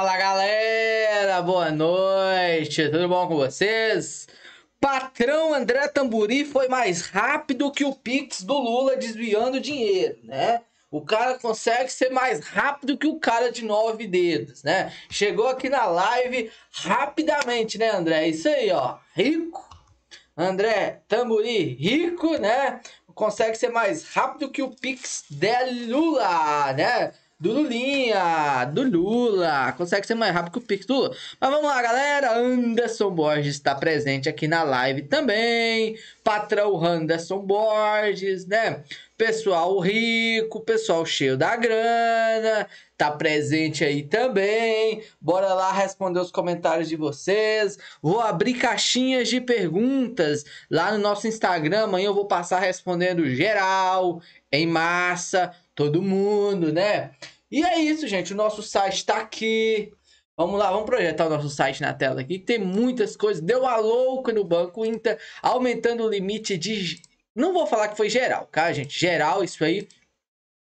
Fala galera, boa noite, tudo bom com vocês? Patrão André Tamburi foi mais rápido que o Pix do Lula desviando dinheiro, né? O cara consegue ser mais rápido que o cara de nove dedos, né? Chegou aqui na live rapidamente, né, André? Isso aí, ó. Rico. André Tamburi, rico, né? Consegue ser mais rápido que o Pix de Lula, né? do Lulinha, do Lula. Consegue ser mais rápido que o Pix do Lula. Mas vamos lá, galera. Anderson Borges está presente aqui na live também. Patrão Anderson Borges, né? Pessoal rico, pessoal cheio da grana, tá presente aí também. Bora lá responder os comentários de vocês. Vou abrir caixinhas de perguntas lá no nosso Instagram. Amanhã eu vou passar respondendo geral, em massa todo mundo, né? E é isso, gente. O nosso site está aqui. Vamos lá, vamos projetar o nosso site na tela aqui. Tem muitas coisas. Deu a louca no Banco Inter, aumentando o limite de. Não vou falar que foi geral, tá, gente? Geral, isso aí.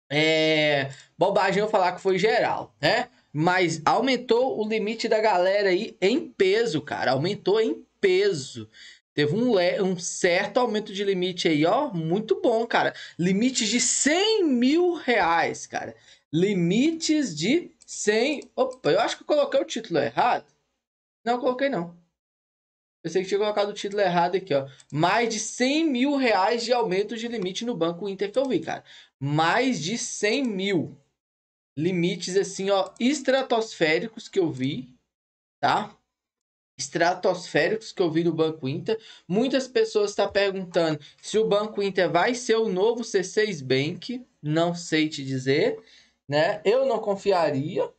É. Bobagem eu falar que foi geral, né? Mas aumentou o limite da galera aí em peso, cara. Aumentou em peso. Teve um, um certo aumento de limite aí, ó. Muito bom, cara. Limites de 100 mil reais, cara. Limites de 100... Opa, eu acho que eu coloquei o título errado. Não, coloquei não. Pensei que tinha colocado o título errado aqui, ó. Mais de 100 mil reais de aumento de limite no Banco Inter que eu vi, cara. Mais de 100 mil. Limites, assim, ó, estratosféricos que eu vi, tá? estratosféricos que eu vi no Banco Inter. Muitas pessoas estão tá perguntando se o Banco Inter vai ser o novo C6 Bank. Não sei te dizer, né? Eu não confiaria.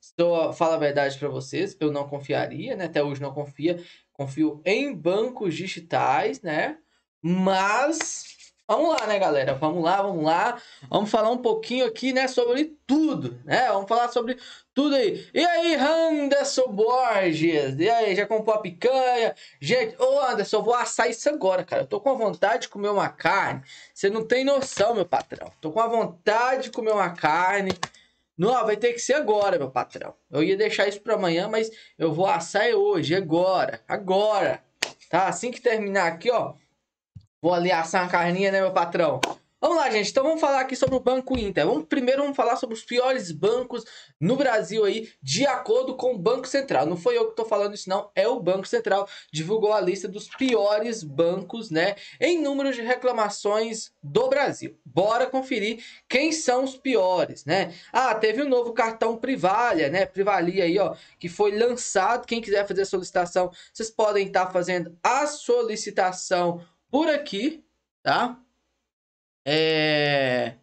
Estou, fala a verdade para vocês, eu não confiaria, né? Até hoje não confia. Confio em bancos digitais, né? Mas Vamos lá, né, galera? Vamos lá, vamos lá. Vamos falar um pouquinho aqui, né, sobre tudo, né? Vamos falar sobre tudo aí. E aí, Anderson Borges? E aí, já comprou a picanha? Gente, ô Anderson, eu vou assar isso agora, cara. Eu tô com vontade de comer uma carne. Você não tem noção, meu patrão. Tô com a vontade de comer uma carne. Não, vai ter que ser agora, meu patrão. Eu ia deixar isso para amanhã, mas eu vou assar hoje, agora, agora. Tá? Assim que terminar aqui, ó. Vou ali assar uma carninha, né, meu patrão? Vamos lá, gente. Então vamos falar aqui sobre o Banco Inter. Vamos primeiro vamos falar sobre os piores bancos no Brasil aí, de acordo com o Banco Central. Não foi eu que estou falando isso não, é o Banco Central divulgou a lista dos piores bancos, né, em número de reclamações do Brasil. Bora conferir quem são os piores, né? Ah, teve o um novo cartão Privalha, né? Privalia aí, ó, que foi lançado. Quem quiser fazer a solicitação, vocês podem estar tá fazendo a solicitação por aqui, tá? É...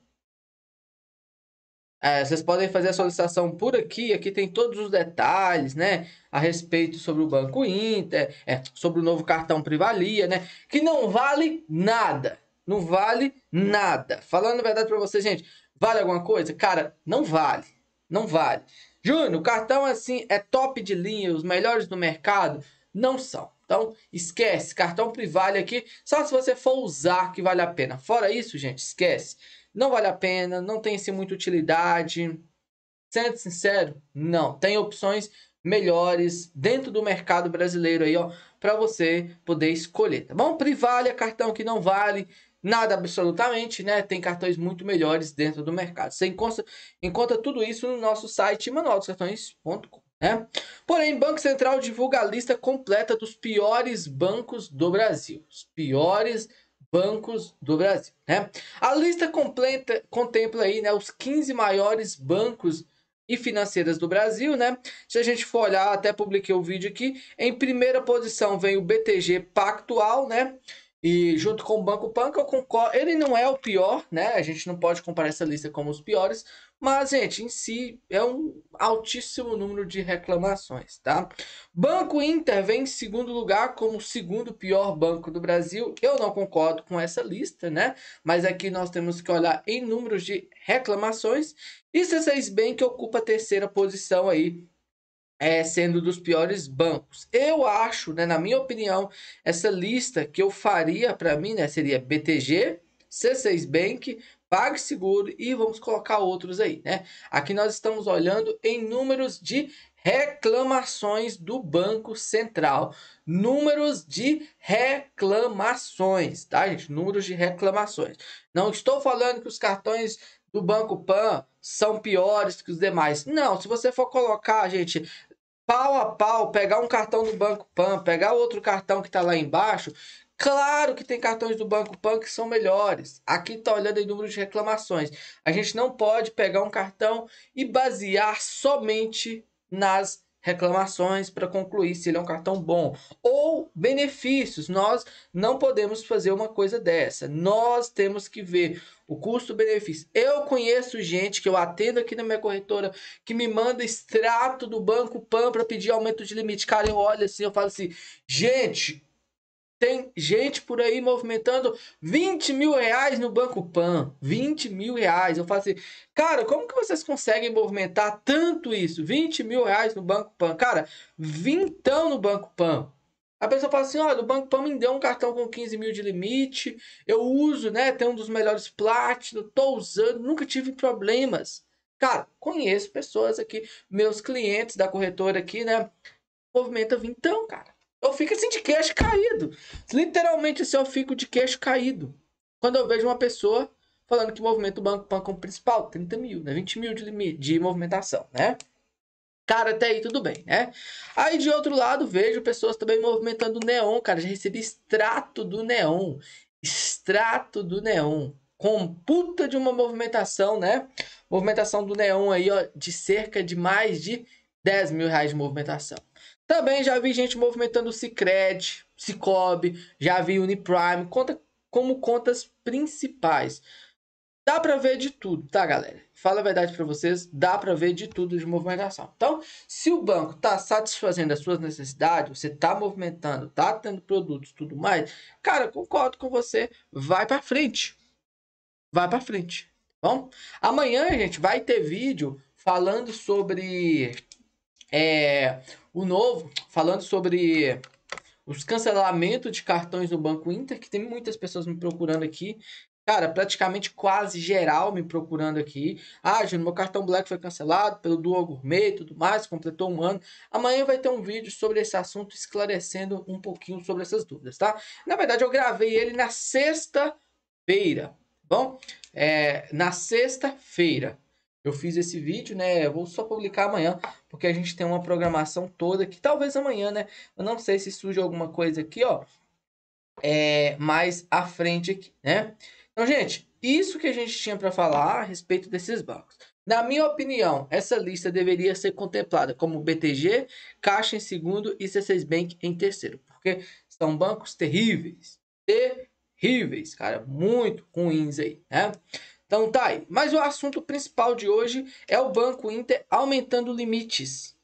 É, vocês podem fazer a solicitação por aqui. Aqui tem todos os detalhes, né? A respeito sobre o Banco Inter, é, sobre o novo cartão Privalia, né? Que não vale nada. Não vale nada. Falando a verdade para vocês, gente, vale alguma coisa? Cara, não vale. Não vale. Júnior, o cartão assim é top de linha, os melhores do mercado? Não são. Então, esquece, cartão privado aqui, só se você for usar que vale a pena. Fora isso, gente, esquece. Não vale a pena, não tem assim muita utilidade. Sendo sincero, não. Tem opções melhores dentro do mercado brasileiro aí, ó, para você poder escolher, tá bom? Privalha, é cartão que não vale nada absolutamente, né? Tem cartões muito melhores dentro do mercado. Você encontra, encontra tudo isso no nosso site manualdoscartões.com. Né? Porém, Banco Central divulga a lista completa dos piores bancos do Brasil. Os piores bancos do Brasil. Né? A lista completa contempla aí, né, os 15 maiores bancos e financeiras do Brasil, né? Se a gente for olhar, até publiquei o um vídeo aqui, em primeira posição vem o BTG Pactual, né? E junto com o Banco Punk, eu concordo. Ele não é o pior, né? A gente não pode comparar essa lista como os piores. Mas, gente, em si, é um altíssimo número de reclamações, tá? Banco Inter vem em segundo lugar como o segundo pior banco do Brasil. Eu não concordo com essa lista, né? Mas aqui nós temos que olhar em números de reclamações. E C6 Bank ocupa a terceira posição aí é, sendo dos piores bancos. Eu acho, né, na minha opinião, essa lista que eu faria para mim né, seria BTG, C6 Bank, PagSeguro e vamos colocar outros aí. Né? Aqui nós estamos olhando em números de reclamações do Banco Central. Números de reclamações, tá, gente? Números de reclamações. Não estou falando que os cartões do Banco Pan são piores que os demais. Não, se você for colocar, gente, pau a pau, pegar um cartão do Banco Pan, pegar outro cartão que está lá embaixo, Claro que tem cartões do Banco Pan que são melhores. Aqui está olhando em número de reclamações. A gente não pode pegar um cartão e basear somente nas reclamações para concluir se ele é um cartão bom ou benefícios. Nós não podemos fazer uma coisa dessa. Nós temos que ver o custo-benefício. Eu conheço gente que eu atendo aqui na minha corretora que me manda extrato do banco PAN para pedir aumento de limite. Cara, eu olho assim, eu falo assim, gente, tem gente por aí movimentando 20 mil reais no Banco Pan. 20 mil reais. Eu falo assim, cara, como que vocês conseguem movimentar tanto isso? 20 mil reais no Banco Pan. Cara, vintão no Banco Pan. A pessoa fala assim: olha, o Banco Pan me deu um cartão com 15 mil de limite, eu uso, né? Tem um dos melhores Platinum, tô usando, nunca tive problemas. Cara, conheço pessoas aqui, meus clientes da corretora aqui, né? Movimenta vintão, cara. Eu fico assim de queixo caído. Literalmente assim, eu fico de queixo caído. Quando eu vejo uma pessoa falando que movimenta o Banco Pan como principal, 30 mil, né? 20 mil de, limite, de movimentação, né? Cara, até aí tudo bem, né? Aí de outro lado, vejo pessoas também movimentando neon, cara. Já recebi extrato do neon. Extrato do neon. Computa de uma movimentação, né? Movimentação do neon aí, ó, de cerca de mais de 10 mil reais de movimentação. Também já vi gente movimentando o Cicred, Cicobi, já vi Uniprime, conta como contas principais. Dá para ver de tudo, tá, galera? Fala a verdade para vocês, dá para ver de tudo de movimentação. Então, se o banco tá satisfazendo as suas necessidades, você tá movimentando, tá tendo produtos tudo mais, cara, concordo com você, vai para frente. Vai para frente, tá bom? Amanhã, a gente, vai ter vídeo falando sobre é, o novo, falando sobre os cancelamentos de cartões no Banco Inter, que tem muitas pessoas me procurando aqui cara, praticamente quase geral me procurando aqui. Ah, Júnior, meu cartão Black foi cancelado pelo Duo Gourmet e tudo mais, completou um ano. Amanhã vai ter um vídeo sobre esse assunto, esclarecendo um pouquinho sobre essas dúvidas, tá? Na verdade, eu gravei ele na sexta-feira, tá bom? É, na sexta-feira. Eu fiz esse vídeo, né? Eu vou só publicar amanhã, porque a gente tem uma programação toda que talvez amanhã, né? Eu não sei se surge alguma coisa aqui, ó. É, mais à frente aqui, né? Então, gente, isso que a gente tinha para falar a respeito desses bancos. Na minha opinião, essa lista deveria ser contemplada como BTG, Caixa em segundo e C6 Bank em terceiro, porque são bancos terríveis, terríveis, cara, muito ruins aí, né? Então tá aí. Mas o assunto principal de hoje é o Banco Inter aumentando limites.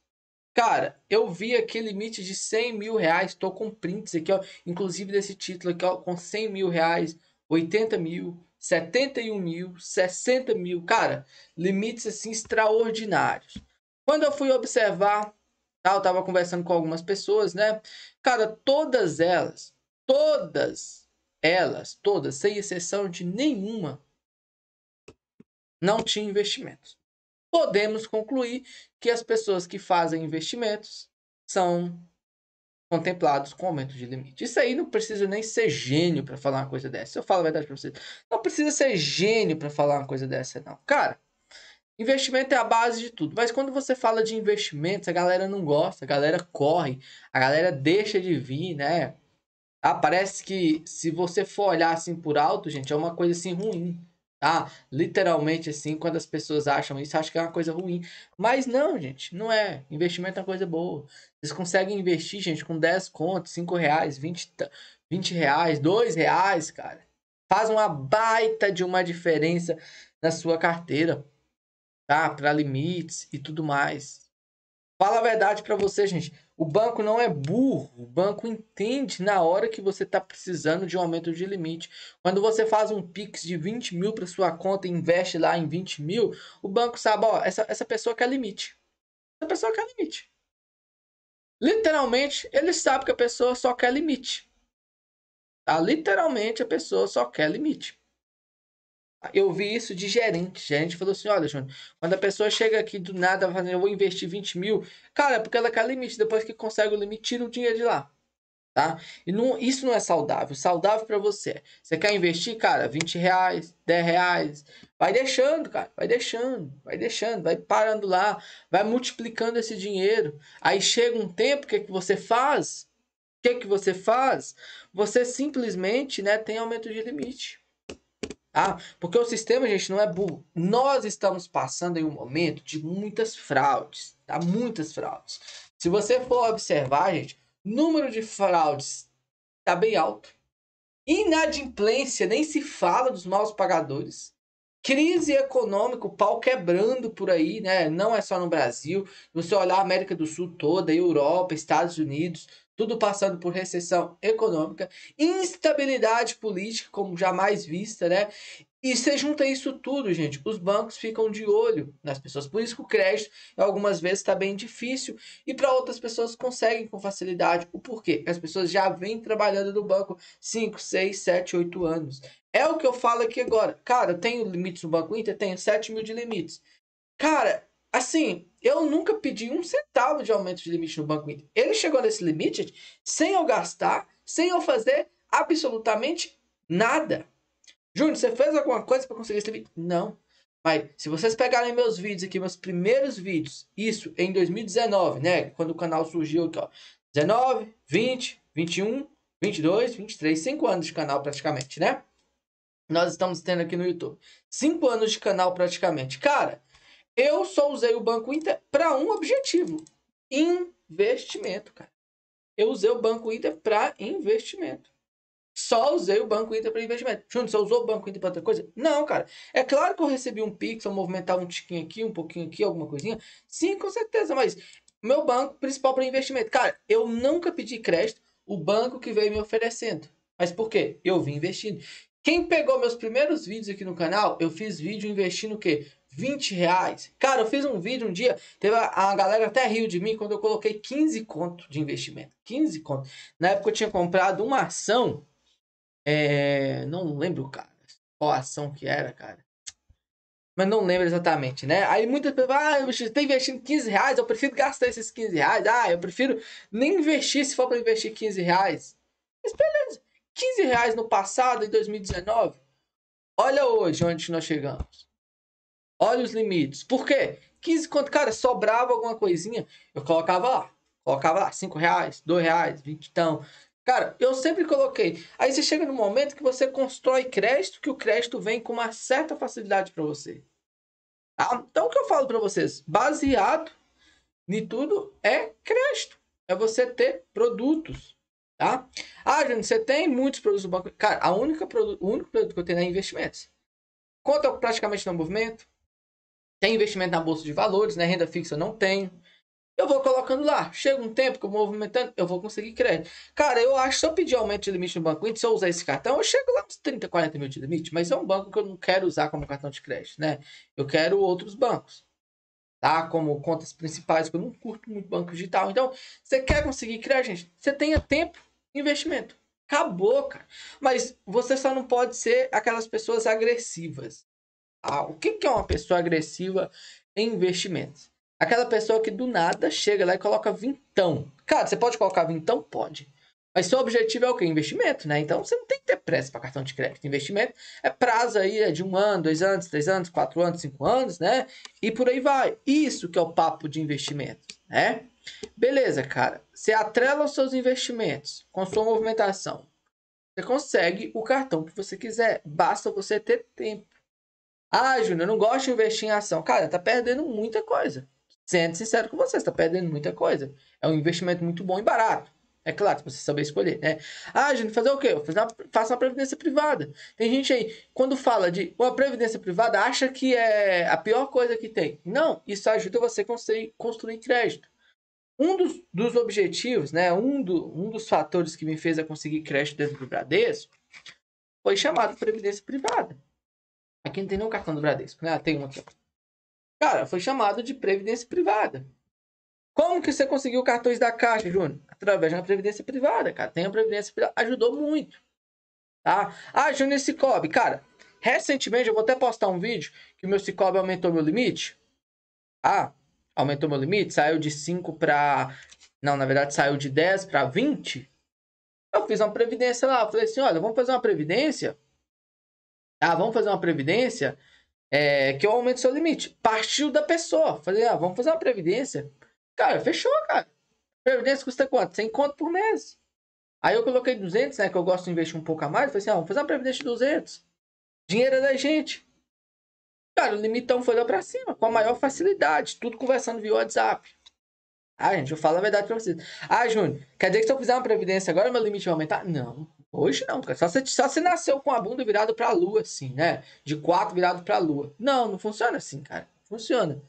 Cara, eu vi aqui limite de 100 mil reais. Tô com prints aqui, ó. Inclusive desse título aqui, ó. Com 100 mil reais, 80 mil, 71 mil, 60 mil. Cara, limites assim extraordinários. Quando eu fui observar, tá, eu estava conversando com algumas pessoas, né? Cara, todas elas, todas elas, todas, sem exceção de nenhuma, não tinha investimentos. Podemos concluir que as pessoas que fazem investimentos são contemplados com aumento de limite. Isso aí não precisa nem ser gênio para falar uma coisa dessa. Eu falo a verdade para vocês. Não precisa ser gênio para falar uma coisa dessa, não. Cara, investimento é a base de tudo. Mas quando você fala de investimentos, a galera não gosta, a galera corre, a galera deixa de vir, né? Ah, parece que se você for olhar assim por alto, gente, é uma coisa assim ruim tá? Literalmente assim, quando as pessoas acham isso, acham que é uma coisa ruim. Mas não, gente, não é. Investimento é uma coisa boa. Vocês conseguem investir, gente, com 10 contos, 5 reais, 20, 20 reais, 2 reais, cara. Faz uma baita de uma diferença na sua carteira, tá? Para limites e tudo mais. Fala a verdade para você, gente. O banco não é burro, o banco entende na hora que você está precisando de um aumento de limite. Quando você faz um Pix de 20 mil para sua conta e investe lá em 20 mil, o banco sabe, ó, essa, essa pessoa quer limite. Essa pessoa quer limite. Literalmente, ele sabe que a pessoa só quer limite. Tá? Literalmente, a pessoa só quer limite eu vi isso de gerente. gerente falou assim: olha, quando a pessoa chega aqui do nada, eu vou investir 20 mil, cara, é porque ela quer limite. Depois que consegue o limite, tira o dinheiro de lá. Tá? E não, isso não é saudável. Saudável para você. Você quer investir, cara, 20 reais, 10 reais. Vai deixando, cara. Vai deixando, vai deixando, vai parando lá, vai multiplicando esse dinheiro. Aí chega um tempo, o que, é que você faz? O que, é que você faz? Você simplesmente né, tem aumento de limite. Ah, porque o sistema, gente, não é burro. Nós estamos passando em um momento de muitas fraudes, tá? Muitas fraudes. Se você for observar, gente, número de fraudes tá bem alto. Inadimplência, nem se fala dos maus pagadores. Crise econômica, o pau quebrando por aí, né? Não é só no Brasil. Você olhar a América do Sul toda, Europa, Estados Unidos, tudo passando por recessão econômica, instabilidade política como jamais vista, né? E você junta isso tudo, gente. Os bancos ficam de olho nas pessoas. Por isso que o crédito, algumas vezes, está bem difícil. E para outras pessoas, conseguem com facilidade. O porquê? As pessoas já vêm trabalhando no banco 5, 6, 7, 8 anos. É o que eu falo aqui agora. Cara, eu tenho limites no Banco Inter? Tenho 7 mil de limites. Cara, assim, eu nunca pedi um centavo de aumento de limite no Banco Inter. Ele chegou nesse limite sem eu gastar, sem eu fazer absolutamente nada. Júnior, você fez alguma coisa para conseguir esse limite? Não. Mas se vocês pegarem meus vídeos aqui, meus primeiros vídeos, isso em 2019, né? Quando o canal surgiu aqui, ó. 19, 20, 21, 22, 23, 5 anos de canal praticamente, né? Nós estamos tendo aqui no YouTube. 5 anos de canal praticamente. Cara, eu só usei o Banco Inter para um objetivo: investimento, cara. Eu usei o Banco Inter para investimento. Só usei o Banco Inter para investimento. Junto, você usou o Banco Inter para outra coisa? Não, cara. É claro que eu recebi um pixel, movimentava um tiquinho aqui, um pouquinho aqui, alguma coisinha. Sim, com certeza, mas meu banco principal para investimento. Cara, eu nunca pedi crédito, o banco que veio me oferecendo. Mas por quê? Eu vim investindo. Quem pegou meus primeiros vídeos aqui no canal, eu fiz vídeo investindo o quê? 20 reais. Cara, eu fiz um vídeo um dia, teve a, a galera até riu de mim quando eu coloquei 15 conto de investimento. 15 conto. Na época eu tinha comprado uma ação, é, não lembro, cara, qual ação que era, cara. Mas não lembro exatamente, né? Aí muitas pessoas, ah, eu tá investindo 15 reais, eu prefiro gastar esses 15 reais. Ah, eu prefiro nem investir se for para investir 15 reais. Mas beleza, 15 reais no passado, em 2019. Olha hoje onde nós chegamos. Olha os limites. Por quê? 15 conto, cara, sobrava alguma coisinha, eu colocava lá. Colocava lá 5 reais, 2 reais, 20 então. Cara, eu sempre coloquei. Aí você chega no momento que você constrói crédito, que o crédito vem com uma certa facilidade para você. Tá? Então o que eu falo para vocês, baseado em tudo é crédito. É você ter produtos, tá? Ah, gente, você tem muitos produtos no banco. Cara, a única o único produto que eu tenho é investimentos. Conta praticamente no movimento, tem investimento na bolsa de valores, né? Renda fixa eu não tenho. Eu vou colocando lá. Chega um tempo que eu movimentando, eu vou conseguir crédito. Cara, eu acho que se eu pedir aumento de limite no banco, se eu usar esse cartão, eu chego lá uns 30, 40 mil de limite. Mas é um banco que eu não quero usar como cartão de crédito, né? Eu quero outros bancos. Tá? Como contas principais, que eu não curto muito banco digital. Então, você quer conseguir crédito, gente? Você tenha tempo investimento. Acabou, cara. Mas você só não pode ser aquelas pessoas agressivas. Ah, o que é uma pessoa agressiva em investimentos? Aquela pessoa que do nada chega lá e coloca vintão. Cara, você pode colocar vintão? Pode. Mas seu objetivo é o que? Investimento, né? Então você não tem que ter pressa para cartão de crédito. Investimento é prazo aí é de um ano, dois anos, três anos, quatro anos, cinco anos, né? E por aí vai. Isso que é o papo de investimento, né? Beleza, cara. Você atrela os seus investimentos com sua movimentação. Você consegue o cartão que você quiser. Basta você ter tempo. Ah, Júnior, eu não gosto de investir em ação. Cara, tá perdendo muita coisa. Sendo sincero com você, você tá perdendo muita coisa. É um investimento muito bom e barato. É claro, você saber escolher, né? Ah, Júnior, fazer o quê? Eu faço uma, faço uma previdência privada. Tem gente aí, quando fala de uma previdência privada, acha que é a pior coisa que tem. Não, isso ajuda você a construir, construir crédito. Um dos, dos objetivos, né? Um, do, um dos fatores que me fez a conseguir crédito dentro do Bradesco foi chamado previdência privada. Aqui não tem nenhum cartão do Bradesco. Né? Ah, tem um aqui. Cara, foi chamado de previdência privada. Como que você conseguiu cartões da Caixa, Júnior? Através da previdência privada, cara. Tem a previdência privada. Ajudou muito. Tá? Ah, Júnior Cicobi. Cara, recentemente eu vou até postar um vídeo que o meu Cicobi aumentou meu limite. Ah, aumentou meu limite. Saiu de 5 para... Não, na verdade saiu de 10 para 20. Eu fiz uma previdência lá. Falei assim, olha, vamos fazer uma previdência ah, vamos fazer uma previdência é, que eu aumento seu limite. Partiu da pessoa. Falei, ah, vamos fazer uma previdência. Cara, fechou, cara. Previdência custa quanto? 100 conto por mês. Aí eu coloquei 200, né? Que eu gosto de investir um pouco a mais. Falei assim, ah, vamos fazer uma previdência de 200. Dinheiro é da gente. Cara, o limitão foi lá pra cima, com a maior facilidade. Tudo conversando via WhatsApp. Ah, gente, eu falo a verdade pra vocês. Ah, Júnior, quer dizer que se eu fizer uma previdência agora, meu limite vai aumentar? Não. Hoje não, cara. Só se, só se nasceu com a bunda virada pra lua, assim, né? De quatro virado pra lua. Não, não funciona assim, cara. Funciona.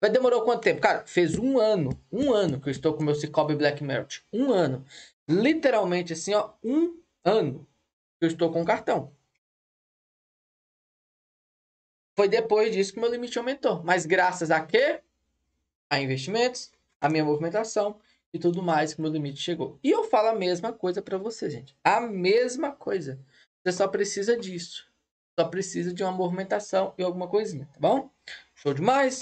Mas demorou quanto tempo? Cara, fez um ano. Um ano que eu estou com meu Cicobi Black Merit. Um ano. Literalmente, assim, ó. Um ano que eu estou com o cartão. Foi depois disso que meu limite aumentou. Mas graças a quê? A investimentos, a minha movimentação e tudo mais, que meu limite chegou. E eu falo a mesma coisa para você, gente. A mesma coisa. Você só precisa disso. Só precisa de uma movimentação e alguma coisinha, tá bom? Show demais?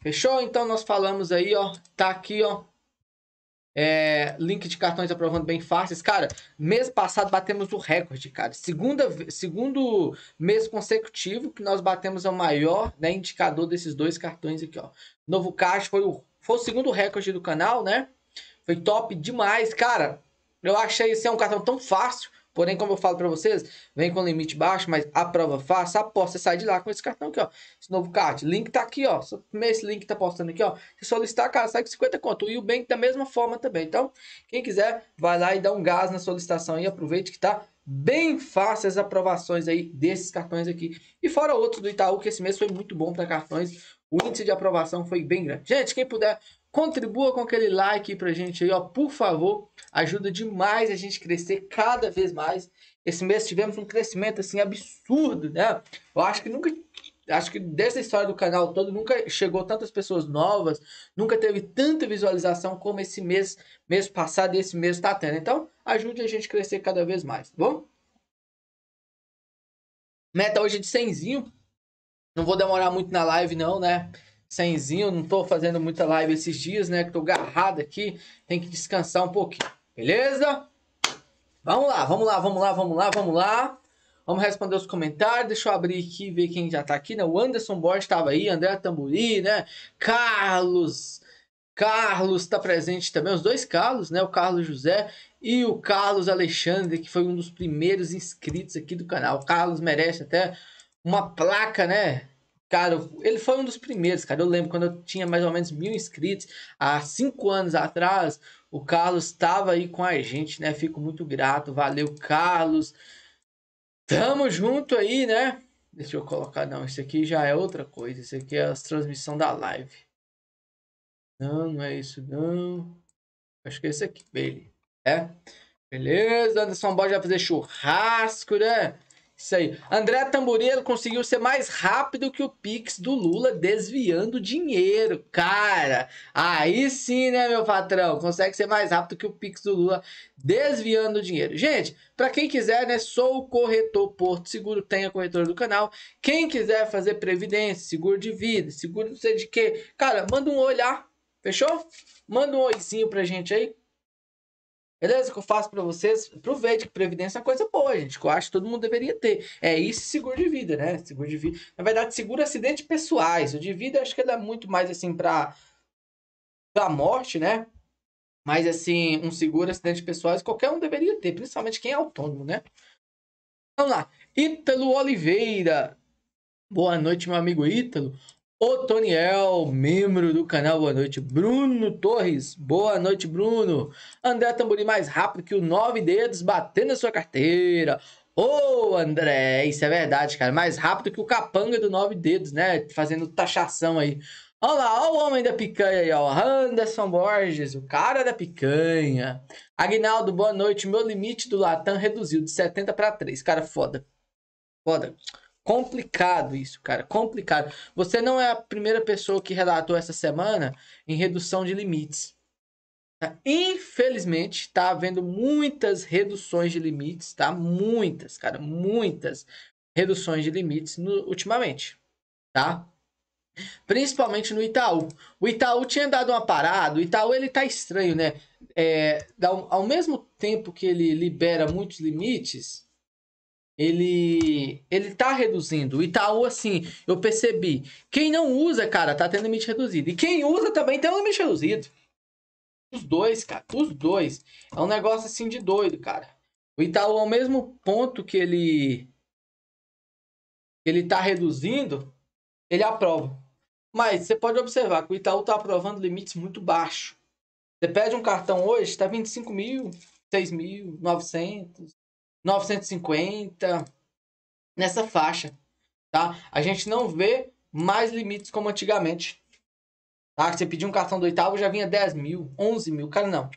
Fechou? Então nós falamos aí, ó. Tá aqui, ó. É, link de cartões aprovando bem fáceis. Cara, mês passado batemos o recorde, cara. Segunda, segundo mês consecutivo que nós batemos o maior né, indicador desses dois cartões aqui, ó. Novo caixa foi o, foi o segundo recorde do canal, né? Foi top demais, cara. Eu achei esse assim, é um cartão tão fácil. Porém, como eu falo para vocês, vem com limite baixo, mas a prova faça, aposta, você sai de lá com esse cartão aqui, ó. Esse novo card. Link tá aqui, ó. Esse link tá postando aqui, ó. Se solicitar, cara, sai com 50 conto. O Bank da mesma forma também. Então, quem quiser, vai lá e dá um gás na solicitação e aproveite que tá bem fácil as aprovações aí desses cartões aqui. E fora outros do Itaú, que esse mês foi muito bom para cartões. O índice de aprovação foi bem grande. Gente, quem puder, Contribua com aquele like pra gente aí, ó, por favor. Ajuda demais a gente crescer cada vez mais. Esse mês tivemos um crescimento assim absurdo, né? Eu acho que nunca acho que desde a história do canal todo nunca chegou tantas pessoas novas, nunca teve tanta visualização como esse mês, mês passado e esse mês está tendo. Então, ajude a gente a crescer cada vez mais, tá bom? Meta hoje é de 100zinho. Não vou demorar muito na live não, né? Senzinho, não tô fazendo muita live esses dias, né? Que tô agarrado aqui, tem que descansar um pouquinho, beleza? Vamos lá, vamos lá, vamos lá, vamos lá, vamos lá. Vamos responder os comentários. Deixa eu abrir aqui e ver quem já tá aqui, né? O Anderson Borges estava aí, André Tamburi, né? Carlos. Carlos está presente também, os dois Carlos, né? O Carlos José e o Carlos Alexandre, que foi um dos primeiros inscritos aqui do canal. O Carlos merece até uma placa, né? Cara, ele foi um dos primeiros, cara. Eu lembro quando eu tinha mais ou menos mil inscritos, há cinco anos atrás, o Carlos estava aí com a gente, né? Fico muito grato. Valeu, Carlos. Tamo junto aí, né? Deixa eu colocar. Não, isso aqui já é outra coisa. Isso aqui é a transmissão da live. Não, não é isso, não. Acho que é esse aqui, Bailey. É? Beleza, Anderson Bode vai fazer churrasco, né? Isso aí. André Tamburino conseguiu ser mais rápido que o Pix do Lula desviando dinheiro. Cara, aí sim, né, meu patrão? Consegue ser mais rápido que o Pix do Lula desviando dinheiro. Gente, para quem quiser, né, sou o corretor Porto Seguro, tem a corretora do canal. Quem quiser fazer previdência, seguro de vida, seguro não sei de quê, cara, manda um olhar, fechou? Manda um oizinho pra gente aí. Beleza? Que eu faço para vocês. Aproveite que previdência é uma coisa boa, gente. Que eu acho que todo mundo deveria ter. É isso seguro de vida, né? Seguro de vida. Na verdade, seguro acidentes pessoais. O de vida, acho que ele é muito mais assim para pra morte, né? Mas assim, um seguro acidentes pessoais qualquer um deveria ter, principalmente quem é autônomo, né? Vamos lá. Ítalo Oliveira. Boa noite, meu amigo Ítalo. Otoniel, membro do canal Boa Noite. Bruno Torres, boa noite, Bruno. André Tamburi mais rápido que o nove dedos batendo na sua carteira. Ô, oh, André, isso é verdade, cara. Mais rápido que o capanga do nove dedos, né? Fazendo taxação aí. Olha lá, olha o homem da picanha aí, ó. Anderson Borges, o cara da picanha. Aguinaldo, boa noite. Meu limite do Latam reduziu de 70 para 3. Cara, foda. Foda. Complicado isso, cara. Complicado. Você não é a primeira pessoa que relatou essa semana em redução de limites. Ah, infelizmente, está havendo muitas reduções de limites, tá? Muitas, cara, muitas reduções de limites no, ultimamente, tá? Principalmente no Itaú. O Itaú tinha dado uma parada, o Itaú ele tá estranho, né? É, ao mesmo tempo que ele libera muitos limites, ele ele tá reduzindo. O Itaú, assim, eu percebi. Quem não usa, cara, tá tendo limite reduzido. E quem usa também tem um limite reduzido. Os dois, cara, os dois. É um negócio assim de doido, cara. O Itaú, ao mesmo ponto que ele ele tá reduzindo, ele aprova. Mas você pode observar que o Itaú tá aprovando limites muito baixos. Você pede um cartão hoje, tá 25 mil, 6 mil, 900, 950, nessa faixa, tá? A gente não vê mais limites como antigamente. Tá? Você pedir um cartão do oitavo já vinha 10 mil, 11 mil, cara, não.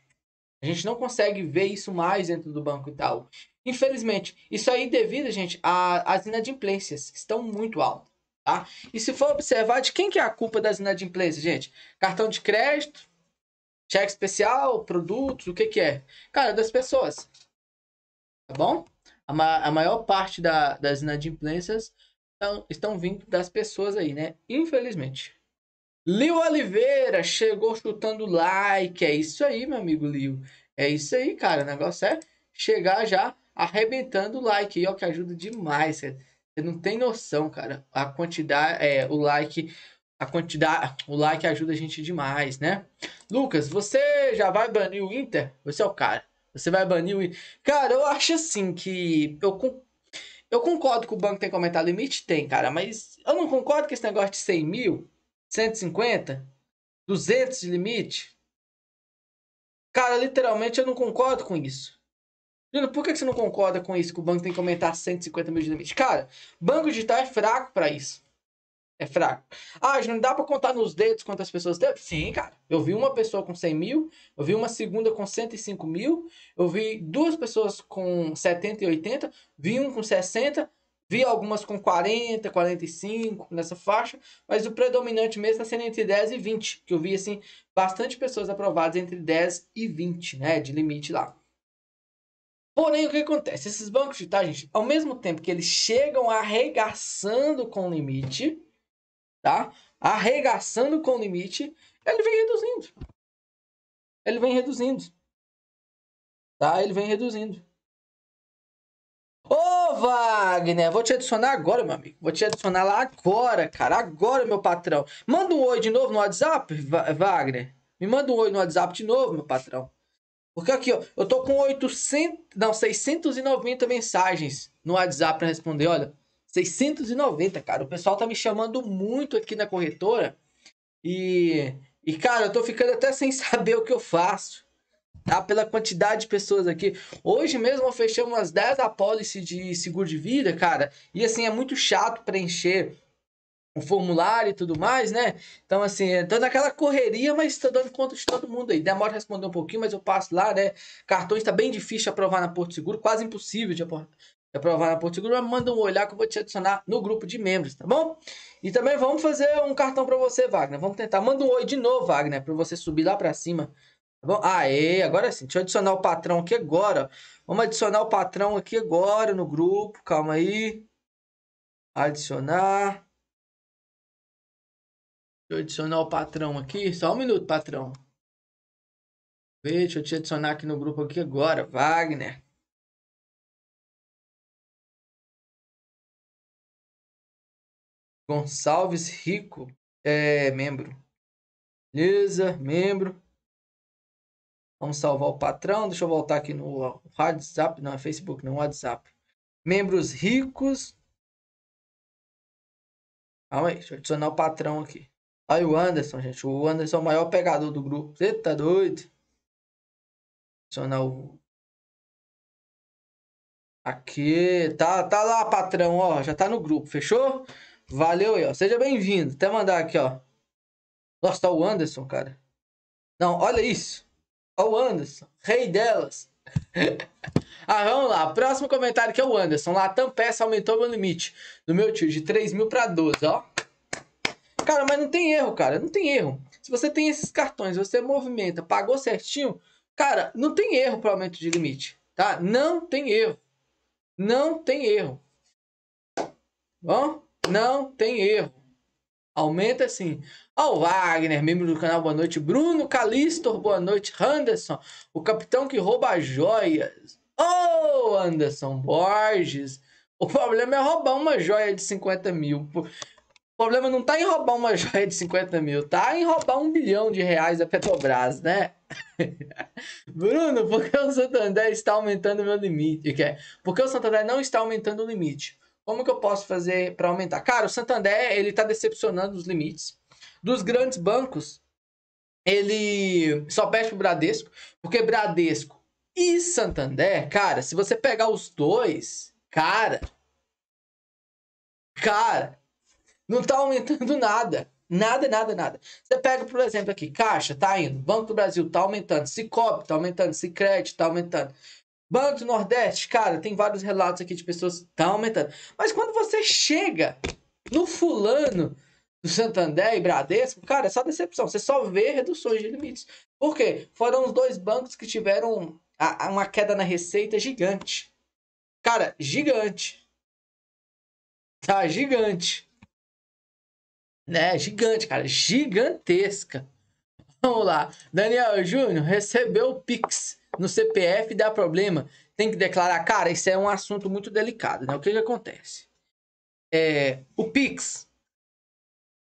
A gente não consegue ver isso mais dentro do Banco Itaú. Infelizmente, isso aí é devido, gente, às inadimplências, estão muito altas. Tá? E se for observar, de quem que é a culpa das inadimplências, gente? Cartão de crédito, cheque especial, produtos, o que que é? Cara, das pessoas tá bom? A, ma a maior parte da, das inadimplências estão, estão vindo das pessoas aí, né? Infelizmente. Lio Oliveira chegou chutando like. É isso aí, meu amigo Lio. É isso aí, cara. O negócio é chegar já arrebentando o like aí, ó, que ajuda demais. Você não tem noção, cara. A quantidade, é, o like, a quantidade, o like ajuda a gente demais, né? Lucas, você já vai banir o Inter? Você é o cara. Você vai banir o. Cara, eu acho assim que. Eu, eu concordo que o banco tem que aumentar limite? Tem, cara. Mas eu não concordo com esse negócio de 100 mil, 150, 200 de limite. Cara, literalmente eu não concordo com isso. por que você não concorda com isso? Que o banco tem que aumentar 150 mil de limite? Cara, banco digital é fraco para isso. É fraco. Ah, já não dá pra contar nos dedos quantas pessoas teve? Sim, cara. Eu vi uma pessoa com 100 mil, eu vi uma segunda com 105 mil, eu vi duas pessoas com 70 e 80, vi um com 60, vi algumas com 40, 45 nessa faixa, mas o predominante mesmo tá sendo entre 10 e 20, que eu vi, assim, bastante pessoas aprovadas entre 10 e 20, né, de limite lá. Porém, o que acontece? Esses bancos de tá, gente, ao mesmo tempo que eles chegam arregaçando com o limite, tá? Arregaçando com o limite, ele vem reduzindo. Ele vem reduzindo. Tá? Ele vem reduzindo. Ô, Wagner, vou te adicionar agora, meu amigo. Vou te adicionar lá agora, cara. Agora, meu patrão. Manda um oi de novo no WhatsApp, Wagner. Me manda um oi no WhatsApp de novo, meu patrão. Porque aqui, ó, eu tô com 800, não, 690 mensagens no WhatsApp para responder, olha. 690, cara. O pessoal tá me chamando muito aqui na corretora. E, e cara, eu tô ficando até sem saber o que eu faço. Tá? Pela quantidade de pessoas aqui. Hoje mesmo eu fechei umas 10 apólices de seguro de vida, cara. E assim, é muito chato preencher o formulário e tudo mais, né? Então, assim, tô é naquela correria, mas tô dando conta de todo mundo aí. Demora responder um pouquinho, mas eu passo lá, né? Cartões tá bem difícil aprovar na Porto Seguro, quase impossível de, é provar na Portugal, manda um olhar que eu vou te adicionar no grupo de membros, tá bom? E também vamos fazer um cartão para você, Wagner. Vamos tentar. Manda um oi de novo, Wagner, para você subir lá para cima. Tá bom? Aê, agora sim. Deixa eu adicionar o patrão aqui agora. Vamos adicionar o patrão aqui agora no grupo. Calma aí. Adicionar. Deixa eu adicionar o patrão aqui. Só um minuto, patrão. Deixa eu te adicionar aqui no grupo aqui agora, Wagner. Gonçalves Rico é membro. Beleza, membro. Vamos salvar o patrão. Deixa eu voltar aqui no WhatsApp. Não, é Facebook, não, WhatsApp. Membros ricos. Calma aí, deixa eu adicionar o patrão aqui. Aí o Anderson, gente. O Anderson é o maior pegador do grupo. Você tá doido? Adicionar o. Aqui. Tá, tá lá, patrão, ó. Já tá no grupo, fechou? Valeu aí, ó. Seja bem-vindo. Até mandar aqui, ó. Nossa, tá o Anderson, cara. Não, olha isso. o Anderson, rei delas. ah, vamos lá. Próximo comentário que é o Anderson. Latam peça aumentou meu limite do meu tio de 3 mil pra 12, ó. Cara, mas não tem erro, cara. Não tem erro. Se você tem esses cartões, você movimenta, pagou certinho, cara, não tem erro para aumento de limite, tá? Não tem erro. Não tem erro. Bom? Não tem erro. Aumenta sim. Ao Wagner, membro do canal, boa noite. Bruno Calistor, boa noite. Anderson, o capitão que rouba joias. Ô, oh, Anderson Borges. O problema é roubar uma joia de 50 mil. O problema não tá em roubar uma joia de 50 mil, tá em roubar um bilhão de reais da Petrobras, né? Bruno, por que o Santander está aumentando o meu limite? Porque é, o Santander não está aumentando o limite. Como que eu posso fazer para aumentar? Cara, o Santander, ele tá decepcionando os limites. Dos grandes bancos, ele só perde pro Bradesco, porque Bradesco e Santander, cara, se você pegar os dois, cara, cara, não tá aumentando nada. Nada, nada, nada. Você pega, por exemplo, aqui, Caixa tá indo, Banco do Brasil tá aumentando, Cicobi tá aumentando, Sicredi tá aumentando. Banco do Nordeste, cara, tem vários relatos aqui de pessoas tá aumentando. Mas quando você chega no fulano do Santander e Bradesco, cara, é só decepção. Você só vê reduções de limites. Por quê? Foram os dois bancos que tiveram a, a uma queda na receita gigante. Cara, gigante. Tá gigante. Né? Gigante, cara. Gigantesca. Vamos lá. Daniel Júnior recebeu o Pix no CPF dá problema, tem que declarar. Cara, isso é um assunto muito delicado, né? O que, que acontece? É, o Pix,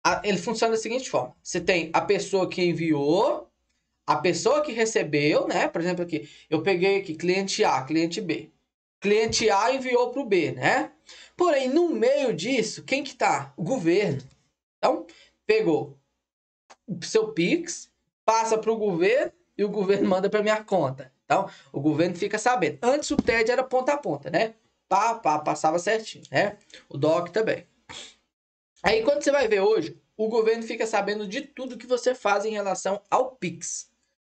a, ele funciona da seguinte forma. Você tem a pessoa que enviou, a pessoa que recebeu, né? Por exemplo, aqui, eu peguei aqui cliente A, cliente B. Cliente A enviou para o B, né? Porém, no meio disso, quem que tá? O governo. Então, pegou o seu Pix, passa para o governo e o governo manda para minha conta. Então, o governo fica sabendo. Antes o TED era ponta a ponta, né? Pá, pá, passava certinho, né? O DOC também. Aí, quando você vai ver hoje, o governo fica sabendo de tudo que você faz em relação ao PIX.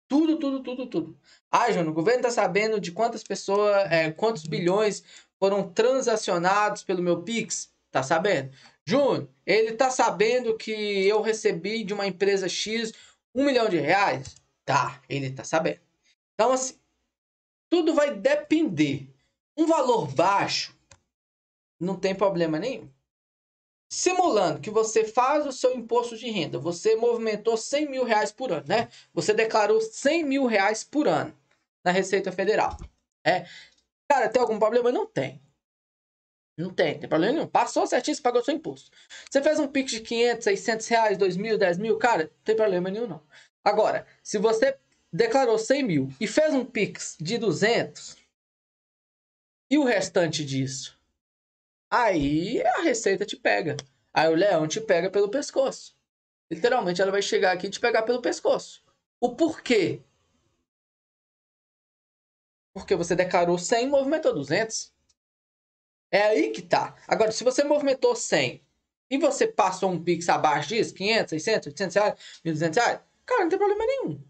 Tudo, tudo, tudo, tudo. Ah, Júnior, o governo está sabendo de quantas pessoas, é, quantos bilhões foram transacionados pelo meu Pix? Tá sabendo. Júnior, ele tá sabendo que eu recebi de uma empresa X um milhão de reais? Tá, ele tá sabendo. Então, assim, tudo vai depender. Um valor baixo não tem problema nenhum. Simulando que você faz o seu imposto de renda, você movimentou 100 mil reais por ano, né? Você declarou 100 mil reais por ano na Receita Federal. É. Cara, tem algum problema? Não tem. Não tem, tem problema nenhum. Passou certinho, você pagou seu imposto. Você fez um PIX de 500, 600 reais, 2 mil, 10 mil, cara, não tem problema nenhum não. Agora, se você declarou 100 mil e fez um Pix de 200 e o restante disso, aí a receita te pega. Aí o leão te pega pelo pescoço. Literalmente ela vai chegar aqui e te pegar pelo pescoço. O porquê? Porque você declarou 100 e movimentou 200. É aí que tá. Agora, se você movimentou 100 e você passou um Pix abaixo disso, 500, 600, 800 reais, 1.200 reais, cara, não tem problema nenhum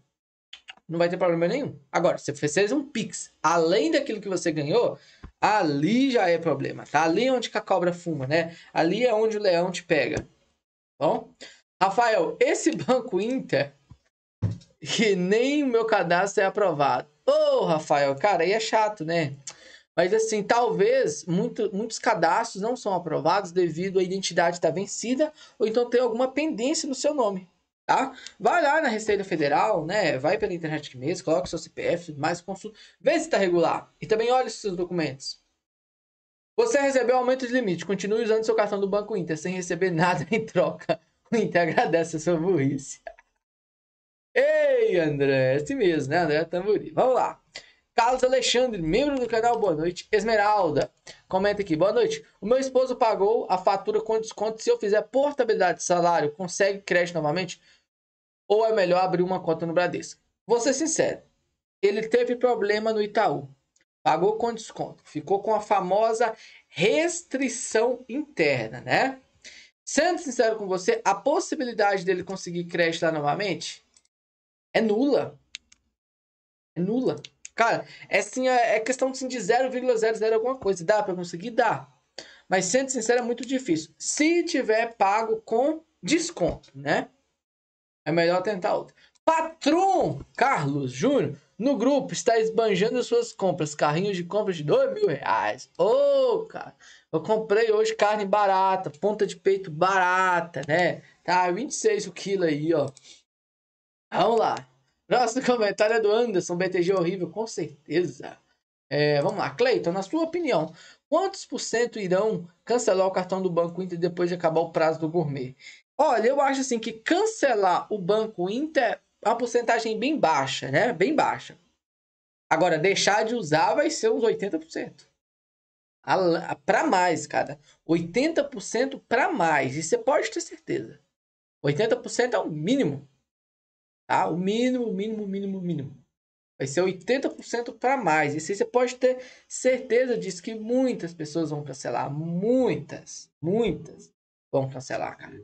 não vai ter problema nenhum. Agora, se você fez um Pix além daquilo que você ganhou, ali já é problema, tá? Ali é onde a cobra fuma, né? Ali é onde o leão te pega. Tá bom, Rafael, esse Banco Inter, que nem o meu cadastro é aprovado. Ô, oh, Rafael, cara, aí é chato, né? Mas assim, talvez muito, muitos cadastros não são aprovados devido à identidade estar tá vencida ou então tem alguma pendência no seu nome tá? Vai lá na Receita Federal, né? Vai pela internet mesmo, coloca seu CPF, mais consulta, vê se está regular e também olha os seus documentos. Você recebeu aumento de limite, continue usando seu cartão do Banco Inter sem receber nada em troca. O Inter agradece a sua burrice. Ei, André, é assim mesmo, né, André Tamburi? Vamos lá. Carlos Alexandre, membro do canal Boa Noite. Esmeralda, comenta aqui. Boa noite. O meu esposo pagou a fatura com desconto. Se eu fizer portabilidade de salário, consegue crédito novamente? ou é melhor abrir uma conta no Bradesco? Vou ser sincero, ele teve problema no Itaú, pagou com desconto, ficou com a famosa restrição interna, né? Sendo sincero com você, a possibilidade dele conseguir crédito lá novamente é nula. É nula. Cara, é, assim, é, é questão assim, de 0,00 alguma coisa. Dá para conseguir? Dá. Mas sendo sincero, é muito difícil. Se tiver pago com desconto, né? É melhor tentar outro. Patrão Carlos Júnior, no grupo, está esbanjando suas compras. Carrinhos de compras de dois mil reais. Ô, oh, cara, eu comprei hoje carne barata, ponta de peito barata, né? Tá 26 o quilo aí, ó. Vamos lá. Nosso comentário é do Anderson, BTG horrível, com certeza. É, vamos lá, Cleiton, na sua opinião, quantos por cento irão cancelar o cartão do Banco Inter depois de acabar o prazo do gourmet? Olha, eu acho assim que cancelar o Banco Inter é uma porcentagem bem baixa, né? Bem baixa. Agora, deixar de usar vai ser uns 80%. Para mais, cara. 80% para mais. E você pode ter certeza. 80% é o mínimo. Tá? O mínimo, mínimo, mínimo, mínimo. Vai ser 80% para mais. E você pode ter certeza disso que muitas pessoas vão cancelar. Muitas, muitas vão cancelar, cara.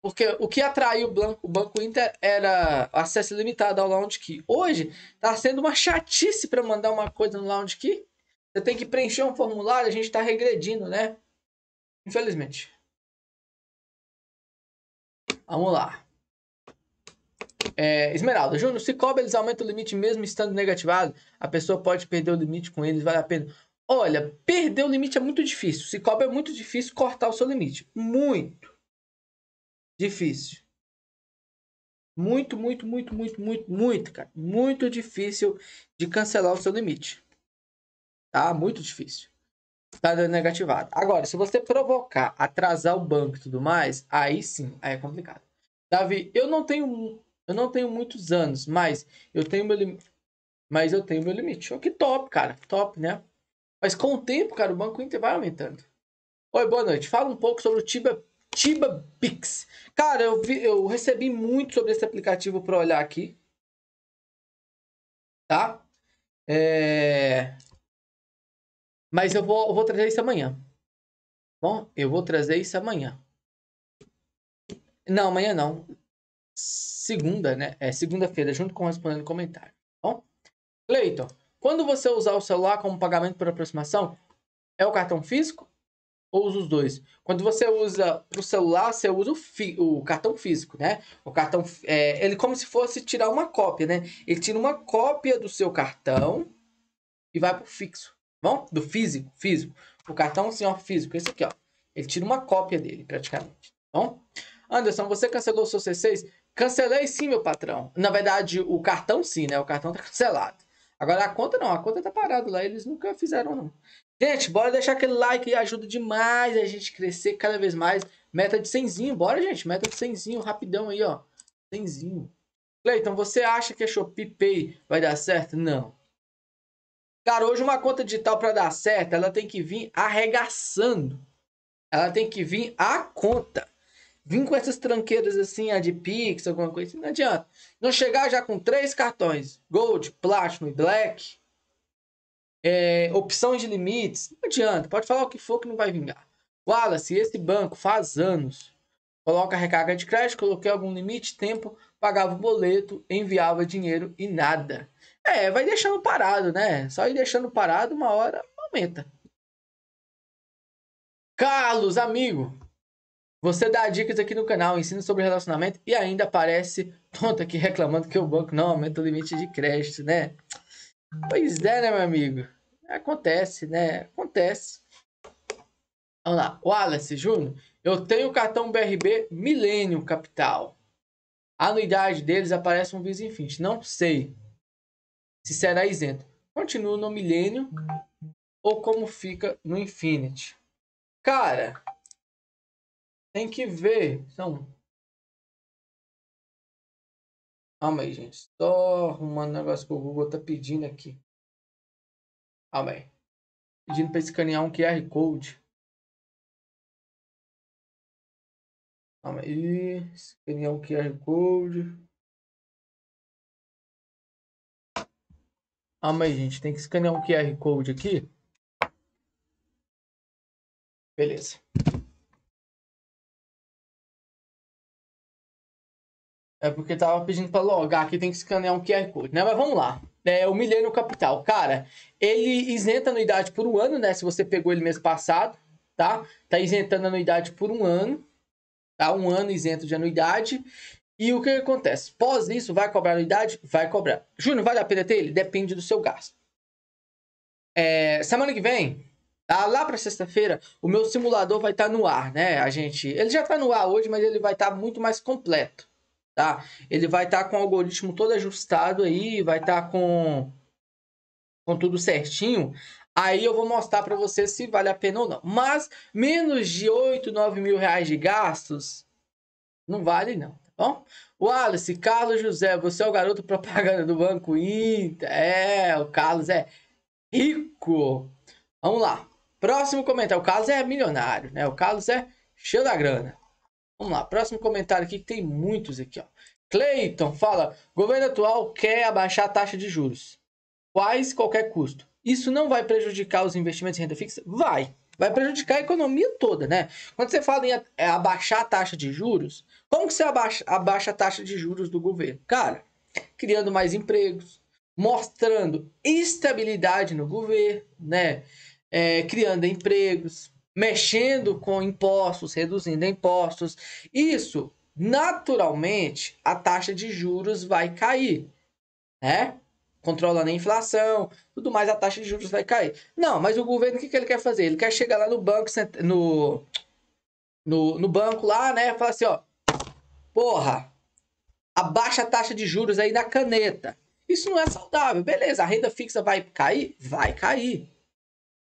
Porque o que atraiu o Banco Inter era acesso limitado ao Lounge Key. Hoje, está sendo uma chatice para mandar uma coisa no Lounge Key. Você tem que preencher um formulário, a gente está regredindo, né? Infelizmente. Vamos lá. É, Esmeralda, Júnior, se cobra, eles aumentam o limite mesmo estando negativado. A pessoa pode perder o limite com eles, vale a pena. Olha, perder o limite é muito difícil. Se cobra é muito difícil cortar o seu limite. Muito difícil. Muito, muito, muito, muito, muito, muito, cara. Muito difícil de cancelar o seu limite. Tá? Muito difícil. Tá dando negativado. Agora, se você provocar, atrasar o banco e tudo mais, aí sim, aí é complicado. Davi, eu não tenho, eu não tenho muitos anos, mas eu tenho meu limite. Mas eu tenho meu limite. Oh, que top, cara. Top, né? Mas com o tempo, cara, o Banco Inter vai aumentando. Oi, boa noite. Fala um pouco sobre o Tiba Tiba Pix. Cara, eu, vi, eu recebi muito sobre esse aplicativo para olhar aqui. Tá? É... Mas eu vou, eu vou trazer isso amanhã. Bom, eu vou trazer isso amanhã. Não, amanhã não. Segunda, né? É segunda-feira, junto com respondendo comentário. Bom, Leito, quando você usar o celular como pagamento por aproximação, é o cartão físico ou usa os dois? Quando você usa pro o celular, você usa o, fi, o, cartão físico, né? O cartão, é, ele como se fosse tirar uma cópia, né? Ele tira uma cópia do seu cartão e vai para o fixo, tá bom? Do físico, físico. O cartão, senhor assim, físico, esse aqui, ó. Ele tira uma cópia dele, praticamente, tá bom? Anderson, você cancelou o seu C6? Cancelei sim, meu patrão. Na verdade, o cartão sim, né? O cartão tá cancelado. Agora a conta não, a conta tá parada lá, eles nunca fizeram não. Gente, bora deixar aquele like e ajuda demais a gente crescer cada vez mais. Meta de 100zinho, bora gente, meta de 100zinho, rapidão aí, ó. 100zinho. Cleiton, você acha que a Shopee Pay vai dar certo? Não. Cara, hoje uma conta digital para dar certo, ela tem que vir arregaçando. Ela tem que vir a conta. Vim com essas tranqueiras assim, a de Pix, alguma coisa assim, não adianta. Não chegar já com três cartões, Gold, Platinum e Black, é, opções de limites, não adianta, pode falar o que for que não vai vingar. Wallace, esse banco faz anos. Coloca a recarga de crédito, coloquei algum limite, tempo, pagava o boleto, enviava dinheiro e nada. É, vai deixando parado, né? Só ir deixando parado, uma hora aumenta. Carlos, amigo, você dá dicas aqui no canal, ensina sobre relacionamento e ainda parece tonta aqui reclamando que o banco não aumenta o limite de crédito, né? Pois é, né, meu amigo? Acontece, né? Acontece. Vamos lá. Wallace Júnior, eu tenho o cartão BRB Milênio Capital. A anuidade deles aparece um Visa Infinite. Não sei se será isento. Continua no Milênio ou como fica no Infinite. Cara, tem que ver. São Calma aí, gente. Só arrumando um negócio que o Google tá pedindo aqui. Calma aí. Pedindo para escanear um QR Code. Calma aí. Escanear um QR Code. Calma aí, gente. Tem que escanear um QR Code aqui. Beleza. É porque tava pedindo pra logar aqui, tem que escanear um QR Code, né? Mas vamos lá. É, o Milênio Capital. Cara, ele isenta anuidade por um ano, né? Se você pegou ele mês passado, tá? Tá isentando anuidade por um ano. Tá? Um ano isento de anuidade. E o que, que acontece? Pós isso, vai cobrar anuidade? Vai cobrar. Júnior, vale a pena ter ele? Depende do seu gasto. É, semana que vem, tá lá para sexta-feira, o meu simulador vai estar tá no ar, né? A gente, ele já está no ar hoje, mas ele vai estar tá muito mais completo tá? Ele vai estar tá com o algoritmo todo ajustado aí, vai estar tá com com tudo certinho. Aí eu vou mostrar para você se vale a pena ou não. Mas menos de 8, 9 mil reais de gastos não vale não, tá bom? O Alice, Carlos José, você é o garoto propaganda do Banco Inter. É, o Carlos é rico. Vamos lá. Próximo comentário. O Carlos é milionário, né? O Carlos é cheio da grana. Vamos lá, próximo comentário aqui que tem muitos aqui, ó. Cleiton fala: governo atual quer abaixar a taxa de juros. Quais qualquer custo. Isso não vai prejudicar os investimentos em renda fixa? Vai. Vai prejudicar a economia toda, né? Quando você fala em é abaixar a taxa de juros, como que você abaixa, abaixa a taxa de juros do governo? Cara, criando mais empregos, mostrando estabilidade no governo, né? É, criando empregos, mexendo com impostos, reduzindo impostos. Isso, naturalmente, a taxa de juros vai cair, né? Controlando a inflação, tudo mais, a taxa de juros vai cair. Não, mas o governo, o que, que ele quer fazer? Ele quer chegar lá no banco, no, no, no banco lá, né? Falar assim, ó, porra, abaixa a taxa de juros aí na caneta. Isso não é saudável. Beleza, a renda fixa vai cair? Vai cair.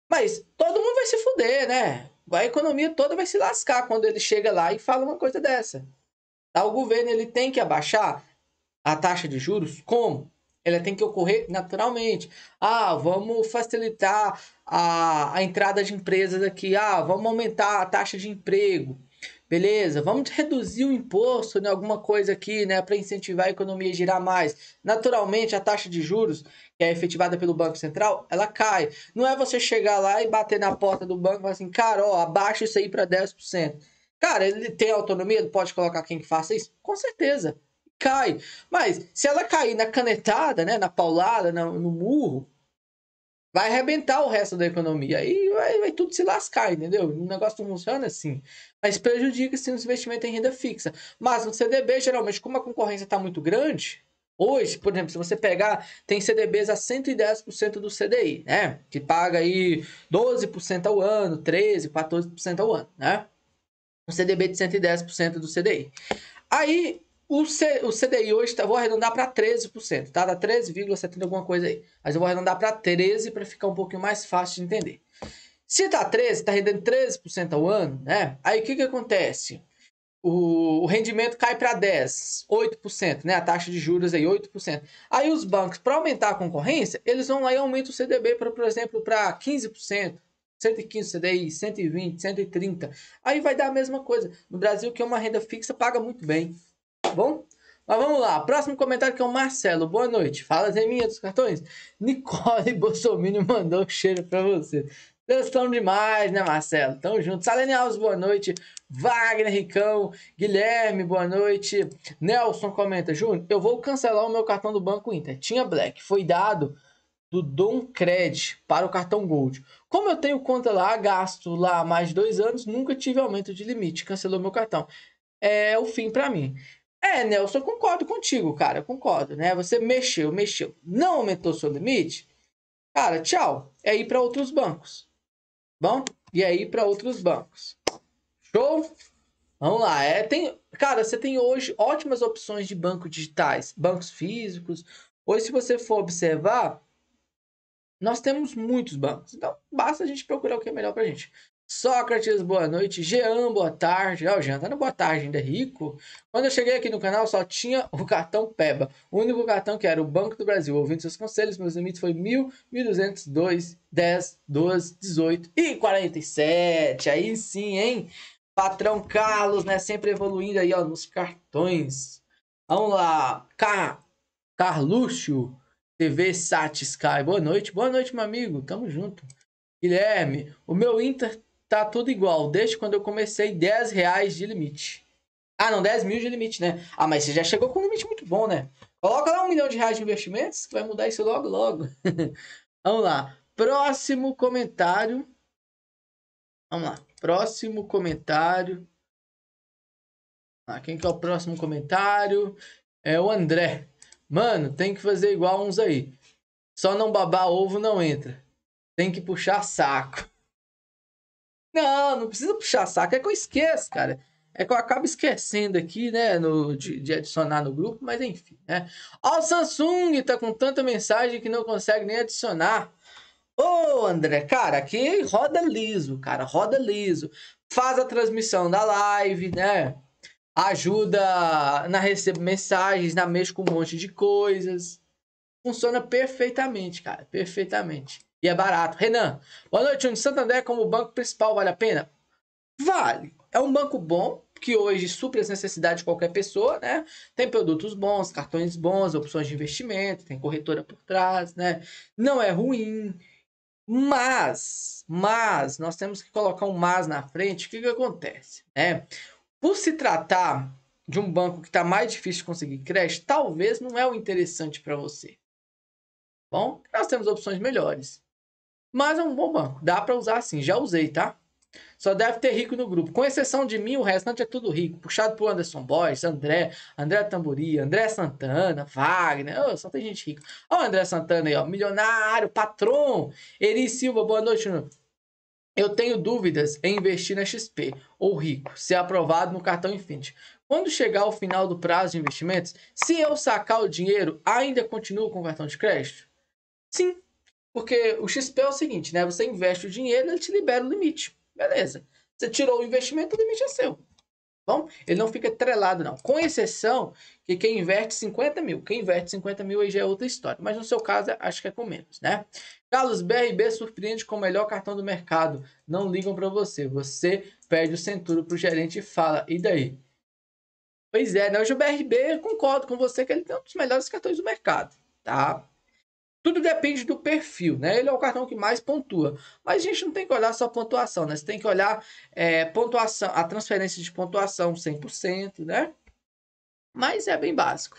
Mas todo mundo vai se fuder, né? A economia toda vai se lascar quando ele chega lá e fala uma coisa dessa. Tá, o governo ele tem que abaixar a taxa de juros como? Ela tem que ocorrer naturalmente. Ah, vamos facilitar a, a entrada de empresas aqui. Ah, vamos aumentar a taxa de emprego. Beleza, vamos reduzir o imposto em né, alguma coisa aqui, né, para incentivar a economia a girar mais. Naturalmente, a taxa de juros que é efetivada pelo Banco Central, ela cai. Não é você chegar lá e bater na porta do banco e falar assim, cara, ó, abaixa isso aí para 10%. Cara, ele tem autonomia, ele pode colocar quem que faça isso? Com certeza, cai. Mas se ela cair na canetada, né, na paulada, no, no murro, vai arrebentar o resto da economia. Aí vai, vai tudo se lascar, entendeu? O negócio não funciona assim. Mas prejudica sim os investimentos em renda fixa. Mas no CDB, geralmente, como a concorrência está muito grande, hoje, por exemplo, se você pegar, tem CDBs a 110% do CDI, né? Que paga aí 12% ao ano, 13%, 14% ao ano, né? Um CDB de 110% do CDI. Aí o, C, o CDI hoje, tá, vou arredondar para 13%, tá? Dá 13,70 alguma coisa aí. Mas eu vou arredondar para 13 para ficar um pouquinho mais fácil de entender. Se tá 13, tá rendendo 13% ao ano, né? Aí o que que acontece? O, o rendimento cai para 10, 8%, né? A taxa de juros aí 8%. Aí os bancos, para aumentar a concorrência, eles vão lá e aumentam o CDB para, por exemplo, para 15%. 115 CDI, 120, 130. Aí vai dar a mesma coisa. No Brasil, que é uma renda fixa, paga muito bem tá bom? Mas vamos lá, próximo comentário que é o Marcelo. Boa noite. Fala, Zeminha dos cartões. Nicole Bolsonaro mandou um cheiro pra você. Vocês estão demais, né, Marcelo? Tamo junto. Salene Alves, boa noite. Wagner Ricão, Guilherme, boa noite. Nelson comenta, Júnior, eu vou cancelar o meu cartão do Banco Inter. Tinha Black, foi dado do Dom Cred para o cartão Gold. Como eu tenho conta lá, gasto lá mais de dois anos, nunca tive aumento de limite, cancelou meu cartão. É o fim para mim. É, Nelson, eu concordo contigo, cara, eu concordo, né? Você mexeu, mexeu, não aumentou seu limite, cara, tchau, é ir para outros bancos. Bom? E aí é para outros bancos. Show? Vamos lá, é, tem, cara, você tem hoje ótimas opções de bancos digitais, bancos físicos. Hoje, se você for observar, nós temos muitos bancos. Então, basta a gente procurar o que é melhor para a gente. Sócrates, boa noite. Jean, boa tarde. Ah, o Jean tá no boa tarde ainda, rico. Quando eu cheguei aqui no canal, só tinha o cartão PEBA. O único cartão que era o Banco do Brasil. Ouvindo seus conselhos, meus limites foi 1.202, 10, 12, 18 e 47. Aí sim, hein? Patrão Carlos, né? Sempre evoluindo aí, ó, nos cartões. Vamos lá. Car... Carluxo, TV Sat Sky. Boa noite. Boa noite, meu amigo. Tamo junto. Guilherme, o meu Inter tá tudo igual. Desde quando eu comecei, 10 reais de limite. Ah, não, 10 mil de limite, né? Ah, mas você já chegou com um limite muito bom, né? Coloca lá um milhão de reais de investimentos, que vai mudar isso logo, logo. Vamos lá. Próximo comentário. Vamos lá. Próximo comentário. Ah, quem que é o próximo comentário? É o André. Mano, tem que fazer igual uns aí. Só não babar ovo não entra. Tem que puxar saco. Não, não precisa puxar saco, é que eu esqueço, cara. É que eu acabo esquecendo aqui, né, no, de, de, adicionar no grupo, mas enfim, né. Ó, o Samsung tá com tanta mensagem que não consegue nem adicionar. Ô, André, cara, aqui roda liso, cara, roda liso. Faz a transmissão da live, né? Ajuda na receber mensagens, na mexe com um monte de coisas. Funciona perfeitamente, cara, perfeitamente. E é barato. Renan, boa noite. O Santander como banco principal vale a pena? Vale. É um banco bom, que hoje supre as necessidades de qualquer pessoa, né? Tem produtos bons, cartões bons, opções de investimento, tem corretora por trás, né? Não é ruim. Mas, mas, nós temos que colocar um mas na frente. O que, que acontece? Né? Por se tratar de um banco que está mais difícil de conseguir crédito, talvez não é o interessante para você. Bom, nós temos opções melhores. Mas é um bom banco. Dá para usar assim. Já usei, tá? Só deve ter rico no grupo. Com exceção de mim, o restante é tudo rico. Puxado por Anderson Boys, André, André Tamburi, André Santana, Wagner. Oh, só tem gente rica. Olha o André Santana aí, ó. Milionário, patrão. Eri Silva, boa noite. Eu tenho dúvidas em investir na XP ou Rico, se é aprovado no cartão Infinity. Quando chegar o final do prazo de investimentos, se eu sacar o dinheiro, ainda continuo com o cartão de crédito? Sim, porque o XP é o seguinte, né? Você investe o dinheiro, ele te libera o limite. Beleza. Você tirou o investimento, o limite é seu. Bom, ele não fica trelado, não. Com exceção que quem investe 50 mil. Quem investe 50 mil aí já é outra história. Mas no seu caso, acho que é com menos, né? Carlos BRB surpreende com o melhor cartão do mercado. Não ligam para você. Você pede o centuro para o gerente e fala. E daí? Pois é, né? Hoje o BRB, concordo com você que ele tem um dos melhores cartões do mercado, tá? Tudo depende do perfil, né? Ele é o cartão que mais pontua. Mas a gente não tem que olhar só pontuação, né? Você tem que olhar é, pontuação, a transferência de pontuação 100%, né? Mas é bem básico.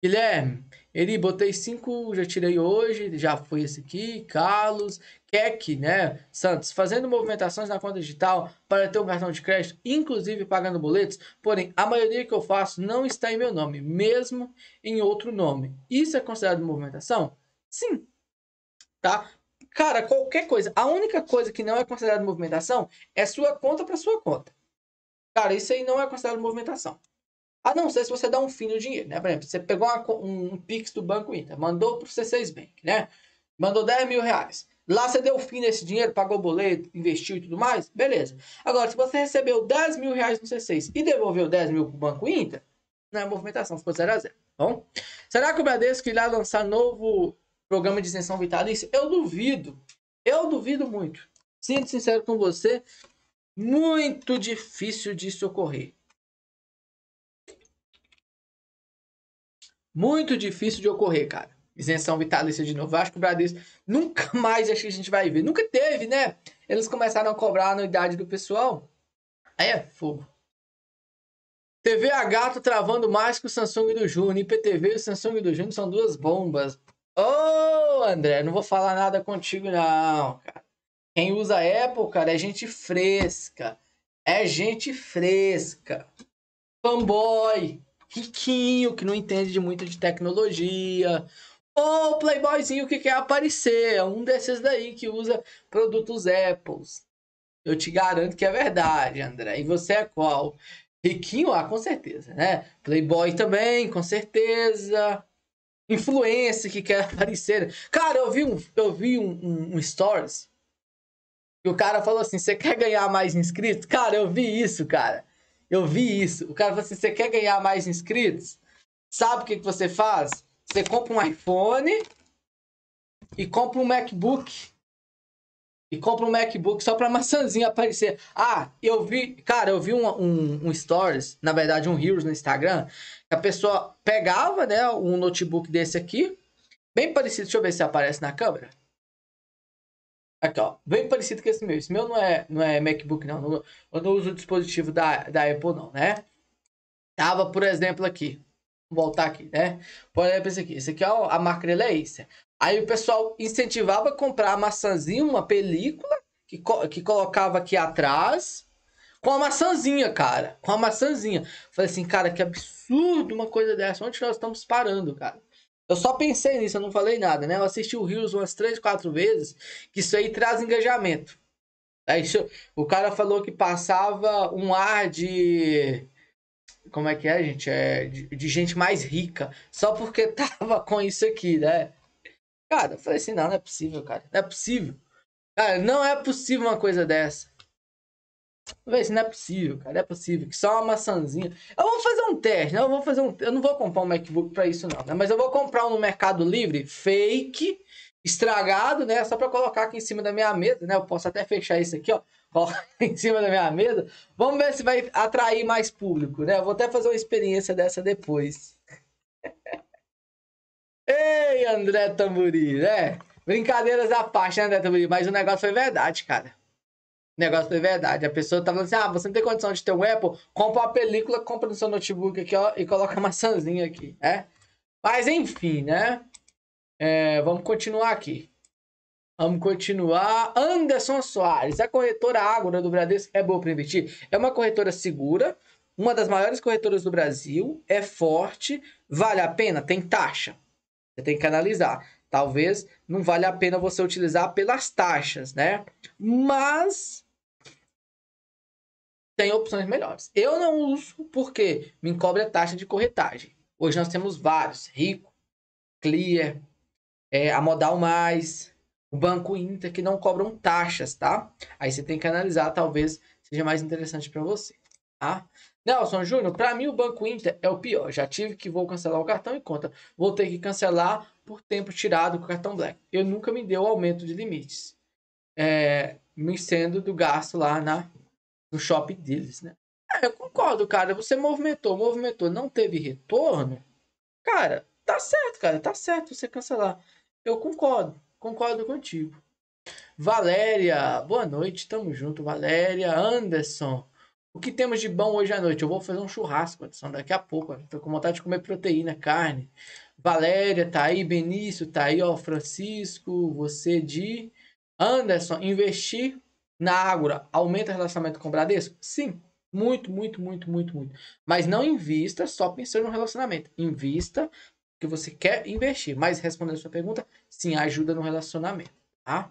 Guilherme, ele botei 5, já tirei hoje, já foi esse aqui, Carlos, Keck, né? Santos, fazendo movimentações na conta digital para ter um cartão de crédito, inclusive pagando boletos, porém a maioria que eu faço não está em meu nome, mesmo em outro nome. Isso é considerado movimentação? Sim. Tá? Cara, qualquer coisa. A única coisa que não é considerada movimentação é sua conta para sua conta. Cara, isso aí não é considerado movimentação. A não ser se você dá um fim no dinheiro, né? Por exemplo, você pegou uma, um, um Pix do Banco Inter, mandou para o C6 Bank, né? Mandou 10 mil reais. Lá você deu fim nesse dinheiro, pagou boleto, investiu e tudo mais, beleza. Agora, se você recebeu 10 mil reais no C6 e devolveu 10 mil para o Banco Inter, não é movimentação, ficou 0 a 0. Tá bom, será que o Bradesco irá lançar novo programa de isenção vitalícia? Eu duvido. Eu duvido muito. Sinto sincero com você, muito difícil disso ocorrer. Muito difícil de ocorrer, cara. Isenção vitalícia de novo. Acho que o Bradesco nunca mais acho que a gente vai ver. Nunca teve, né? Eles começaram a cobrar a anuidade do pessoal. Aí é fogo. TV a gato tá travando mais que o Samsung do Júnior. IPTV e o Samsung do Júnior são duas bombas. Ô, oh, André, não vou falar nada contigo, não, cara. Quem usa Apple, cara, é gente fresca. É gente fresca. Fanboy, riquinho, que não entende de muito de tecnologia. Oh, playboyzinho que quer aparecer. É um desses daí que usa produtos Apples. Eu te garanto que é verdade, André. E você é qual? Riquinho? Ah, com certeza, né? Playboy também, com certeza influencer que quer aparecer. Cara, eu vi um, eu vi um, um, um stories e o cara falou assim: você quer ganhar mais inscritos? Cara, eu vi isso, cara. Eu vi isso. O cara falou assim: você quer ganhar mais inscritos? Sabe o que, que você faz? Você compra um iPhone e compra um MacBook e compra um MacBook só pra maçãzinha aparecer. Ah, eu vi, cara, eu vi um, um, um Stories, na verdade um Reels no Instagram, que a pessoa pegava, né, um notebook desse aqui, bem parecido, deixa eu ver se aparece na câmera. Aqui, ó, bem parecido com esse meu. Esse meu não é, não é MacBook, não. eu não uso o dispositivo da, da Apple, não, né? Tava, por exemplo, aqui. Vou voltar aqui, né? Por exemplo, esse aqui. Esse aqui, é a marca dele Aí o pessoal incentivava a comprar a maçãzinha, uma película, que, co que colocava aqui atrás, com a maçãzinha, cara. Com a maçãzinha. Falei assim, cara, que absurdo uma coisa dessa. Onde nós estamos parando, cara? Eu só pensei nisso, eu não falei nada, né? Eu assisti o Rios umas três, quatro vezes, que isso aí traz engajamento. Aí é o cara falou que passava um ar de. Como é que é, gente? É de, de gente mais rica. Só porque tava com isso aqui, né? Cara, eu falei assim, não, não é possível, cara. Não é possível. Cara, não é possível uma coisa dessa. Eu falei assim, não é possível, cara. Não é possível. Que só uma maçãzinha. Eu vou fazer um teste, né? Eu vou fazer um. Eu não vou comprar um MacBook pra isso, não. Né? Mas eu vou comprar um no Mercado Livre fake, estragado, né? Só pra colocar aqui em cima da minha mesa, né? Eu posso até fechar isso aqui, ó. Colocar em cima da minha mesa. Vamos ver se vai atrair mais público, né? Eu vou até fazer uma experiência dessa depois. Ei, André Tamburini, né? Brincadeiras à parte, né, André Tamburini? Mas o negócio foi verdade, cara. O negócio foi verdade. A pessoa tá falando assim: ah, você não tem condição de ter um Apple? Compra uma película, compra no seu notebook aqui, ó, e coloca a maçãzinha aqui, né? Mas enfim, né? É, vamos continuar aqui. Vamos continuar. Anderson Soares, a corretora Ágora do Bradesco é boa para investir? É uma corretora segura, uma das maiores corretoras do Brasil, é forte, vale a pena, tem taxa. Você tem que analisar. Talvez não valha a pena você utilizar pelas taxas, né? Mas tem opções melhores. Eu não uso porque me a taxa de corretagem. Hoje nós temos vários: Rico, Clear, é, a Modal Mais, o Banco Inter, que não cobram taxas, tá? Aí você tem que analisar, talvez seja mais interessante para você, tá? Nelson Júnior, para mim o Banco Inter é o pior. Já tive que vou cancelar o cartão e conta. Vou ter que cancelar por tempo tirado com o cartão Black. Eu nunca me deu aumento de limites. É, me sendo do gasto lá na, no shopping deles, né? É, eu concordo, cara. Você movimentou, movimentou, não teve retorno. Cara, tá certo, cara. Tá certo você cancelar. Eu concordo. Concordo contigo. Valéria, boa noite. Tamo junto, Valéria. Anderson. O que temos de bom hoje à noite? Eu vou fazer um churrasco, Edson, daqui a pouco. Estou com vontade de comer proteína, carne. Valéria tá aí, Benício tá aí, ó, Francisco, você de Anderson, investir na Ágora aumenta o relacionamento com o Bradesco? Sim, muito, muito, muito, muito, muito. Mas não invista só pensando no relacionamento. Invista que você quer investir. Mas respondendo a sua pergunta, sim, ajuda no relacionamento, tá?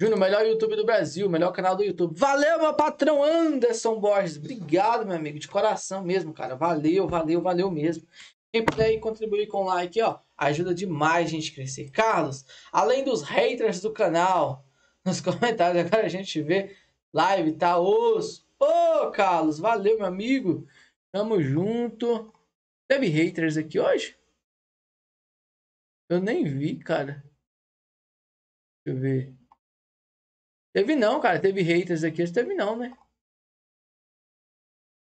Júnior, melhor YouTube do Brasil, melhor canal do YouTube. Valeu, meu patrão Anderson Borges. Obrigado, meu amigo, de coração mesmo, cara. Valeu, valeu, valeu mesmo. Quem puder contribuir com like, ó, ajuda demais a gente crescer. Carlos, além dos haters do canal, nos comentários agora a gente vê live, tá os. Ô, Carlos, valeu, meu amigo. Tamo junto. Teve haters aqui hoje? Eu nem vi, cara. Deixa eu ver. Teve não, cara. Teve haters aqui, teve não, né?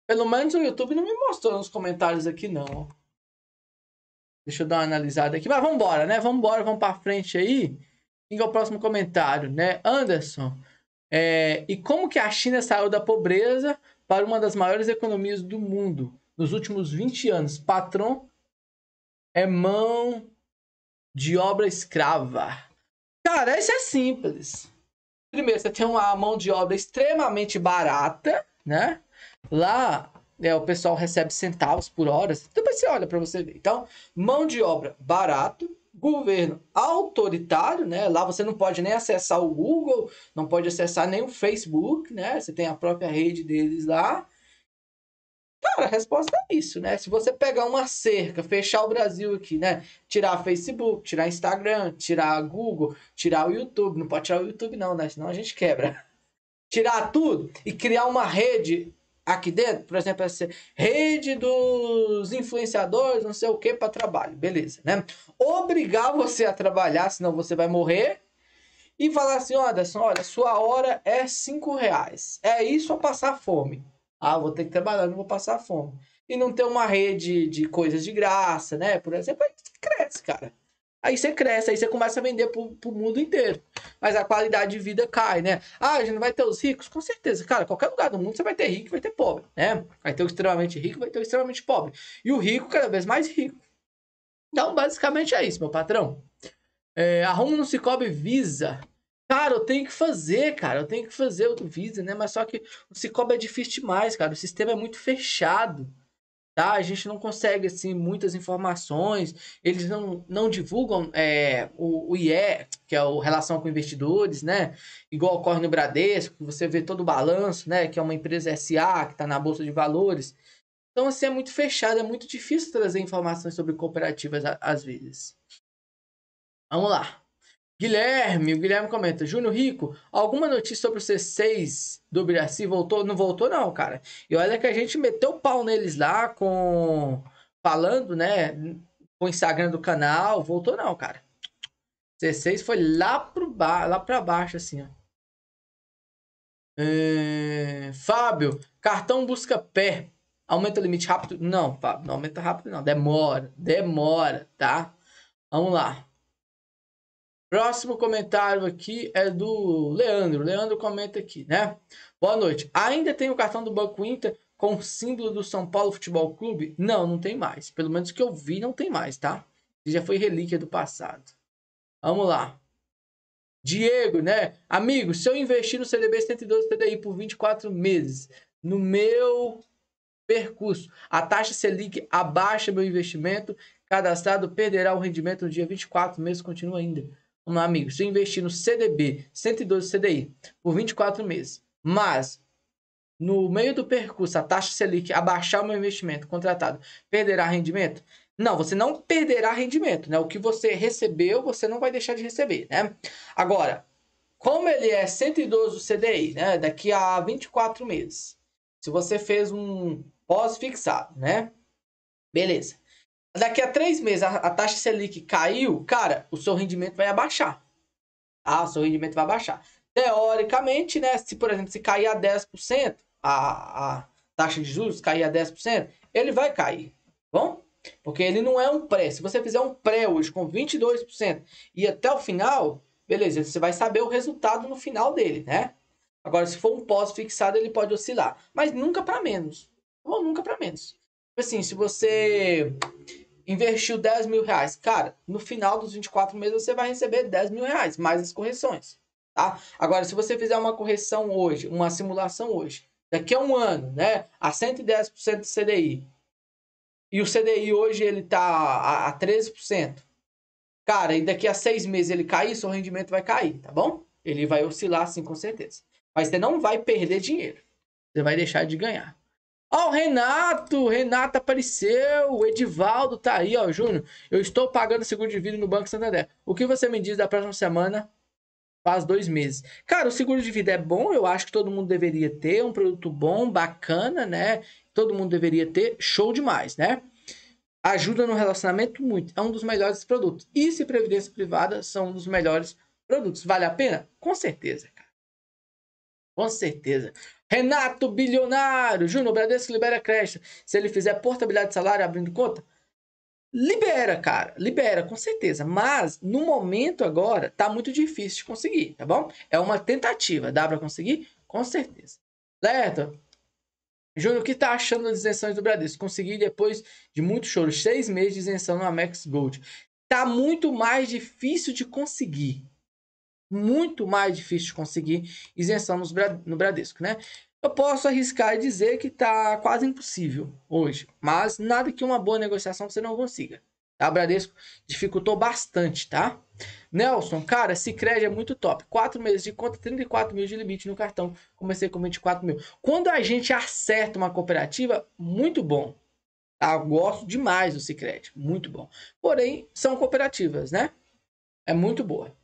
Pelo menos o YouTube não me mostrou nos comentários aqui, não. Deixa eu dar uma analisada aqui. Mas vambora, né? Vambora, vamos pra frente aí. Quem é o próximo comentário, né? Anderson. É... e como que a China saiu da pobreza para uma das maiores economias do mundo nos últimos 20 anos? Patrão é mão de obra escrava. Cara, isso é simples primeiro, você tem uma mão de obra extremamente barata, né? Lá é, o pessoal recebe centavos por hora. Depois você olha para você ver. Então, mão de obra barato, governo autoritário, né? Lá você não pode nem acessar o Google, não pode acessar nem o Facebook, né? Você tem a própria rede deles lá. Cara, a resposta é isso, né? Se você pegar uma cerca, fechar o Brasil aqui, né? Tirar Facebook, tirar Instagram, tirar Google, tirar o YouTube. Não pode tirar o YouTube, não, né? Senão a gente quebra. Tirar tudo e criar uma rede aqui dentro, por exemplo, essa rede dos influenciadores, não sei o que, para trabalho. Beleza, né? Obrigar você a trabalhar, senão você vai morrer e falar assim, olha, olha, sua hora é cinco reais. É isso a passar fome. Ah, vou ter que trabalhar, não vou passar fome. E não ter uma rede de coisas de graça, né? Por exemplo, aí cresce, cara. Aí você cresce, aí você começa a vender pro, pro mundo inteiro. Mas a qualidade de vida cai, né? Ah, a gente não vai ter os ricos? Com certeza, cara. Qualquer lugar do mundo você vai ter rico e vai ter pobre, né? Vai ter o extremamente rico vai ter o extremamente pobre. E o rico cada vez mais rico. Então, basicamente é isso, meu patrão. É, arruma se Cicobi Visa Cara, eu tenho que fazer, cara. Eu tenho que fazer o Visa, né? Mas só que o Cicobi é difícil demais, cara. O sistema é muito fechado, tá? A gente não consegue, assim, muitas informações. Eles não, não divulgam é, o, o IE, que é o Relação com Investidores, né? Igual ocorre no Bradesco, você vê todo o balanço, né? Que é uma empresa SA, que está na Bolsa de Valores. Então, assim, é muito fechado, é muito difícil trazer informações sobre cooperativas às vezes. Vamos lá. Guilherme, o Guilherme comenta, Júnior Rico, alguma notícia sobre o C6 do Biraci voltou? Não voltou não, cara. E olha que a gente meteu o pau neles lá com... Falando, né, com o Instagram do canal, voltou não, cara. C6 foi lá, pro ba... lá pra baixo, assim, ó. É... Fábio, cartão busca pé. Aumenta o limite rápido? Não, Fábio, não aumenta rápido não, demora, demora, tá? Vamos lá. Próximo comentário aqui é do Leandro. Leandro comenta aqui, né? Boa noite. Ainda tem o cartão do Banco Inter com o símbolo do São Paulo Futebol Clube? Não, não tem mais. Pelo menos que eu vi, não tem mais, tá? Já foi relíquia do passado. Vamos lá. Diego, né? Amigo, se eu investir no CDB 112 CDI por 24 meses, no meu percurso, a taxa Selic abaixa meu investimento, cadastrado perderá o rendimento no dia 24 meses, continua ainda meu amigo, se eu investir no CDB 112 CDI por 24 meses, mas no meio do percurso a taxa Selic abaixar o meu investimento contratado, perderá rendimento? Não, você não perderá rendimento, né? O que você recebeu, você não vai deixar de receber, né? Agora, como ele é 112 CDI, né? Daqui a 24 meses. Se você fez um pós-fixado, né? Beleza daqui a três meses a, a taxa Selic caiu, cara, o seu rendimento vai abaixar. Ah, o seu rendimento vai abaixar. Teoricamente, né? Se, por exemplo, se cair a 10%, a, a taxa de juros cair a 10%, ele vai cair, tá bom? Porque ele não é um pré. Se você fizer um pré hoje com 22% e até o final, beleza, você vai saber o resultado no final dele, né? Agora, se for um pós-fixado, ele pode oscilar, mas nunca para menos. Tá Ou nunca para menos. Tipo assim, se você investiu 10 mil reais. Cara, no final dos 24 meses você vai receber 10 mil reais, mais as correções. Tá? Agora, se você fizer uma correção hoje, uma simulação hoje, daqui a um ano, né, a 110% do CDI, e o CDI hoje ele tá a, a 13%, cara, e daqui a seis meses ele cair, seu rendimento vai cair, tá bom? Ele vai oscilar sim, com certeza. Mas você não vai perder dinheiro, você vai deixar de ganhar. Ó, oh, o Renato, Renato apareceu, o Edivaldo tá aí, ó, Júnior. Eu estou pagando seguro de vida no Banco Santander. O que você me diz da próxima semana? Faz dois meses. Cara, o seguro de vida é bom, eu acho que todo mundo deveria ter. um produto bom, bacana, né? Todo mundo deveria ter. Show demais, né? Ajuda no relacionamento muito. É um dos melhores produtos. E se Previdência Privada são um dos melhores produtos. Vale a pena? Com certeza, cara. Com certeza. Renato Bilionário. Júnior, Bradesco libera crédito. Se ele fizer portabilidade de salário abrindo conta, libera, cara. Libera, com certeza. Mas, no momento agora, tá muito difícil de conseguir, tá bom? É uma tentativa. Dá para conseguir? Com certeza. Certo? Júnior, o que tá achando das isenções do Bradesco? Consegui depois de muito choro, seis meses de isenção no Amex Gold. Tá muito mais difícil de conseguir muito mais difícil de conseguir isenção no Bradesco, né? Eu posso arriscar e dizer que está quase impossível hoje, mas nada que uma boa negociação você não consiga. Tá? Bradesco dificultou bastante, tá? Nelson, cara, Cicred é muito top. Quatro meses de conta, 34 mil de limite no cartão. Comecei com 24 mil. Quando a gente acerta uma cooperativa, muito bom. Tá? Eu gosto demais do Cicred, muito bom. Porém, são cooperativas, né? É muito boa.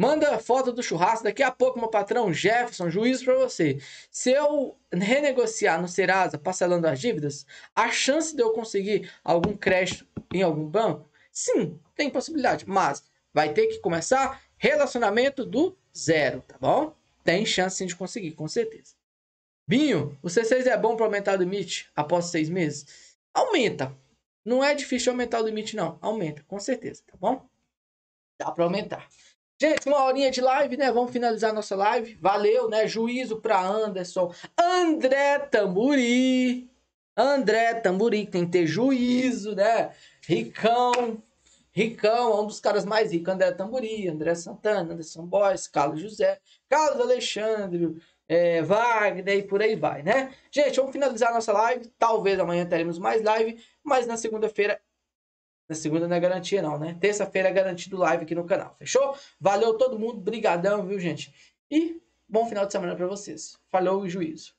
Manda foto do churrasco daqui a pouco, meu patrão Jefferson, juízo para você. Se eu renegociar no Serasa parcelando as dívidas, a chance de eu conseguir algum crédito em algum banco? Sim, tem possibilidade, mas vai ter que começar relacionamento do zero, tá bom? Tem chance sim, de conseguir, com certeza. Binho, o C6 é bom para aumentar o limite após seis meses? Aumenta. Não é difícil aumentar o limite, não. Aumenta, com certeza, tá bom? Dá para aumentar. Gente, uma horinha de live, né? Vamos finalizar nossa live. Valeu, né? Juízo para Anderson. André Tamburi. André Tamburi, que tem que ter juízo, né? Ricão. Ricão, um dos caras mais ricos. André Tamburi, André Santana, Anderson Boys, Carlos José, Carlos Alexandre, é, Wagner e por aí vai, né? Gente, vamos finalizar nossa live. Talvez amanhã teremos mais live, mas na segunda-feira na segunda não é garantia, não, né? Terça-feira é garantido live aqui no canal. Fechou? Valeu todo mundo. Brigadão, viu, gente? E bom final de semana para vocês. Falou e juízo.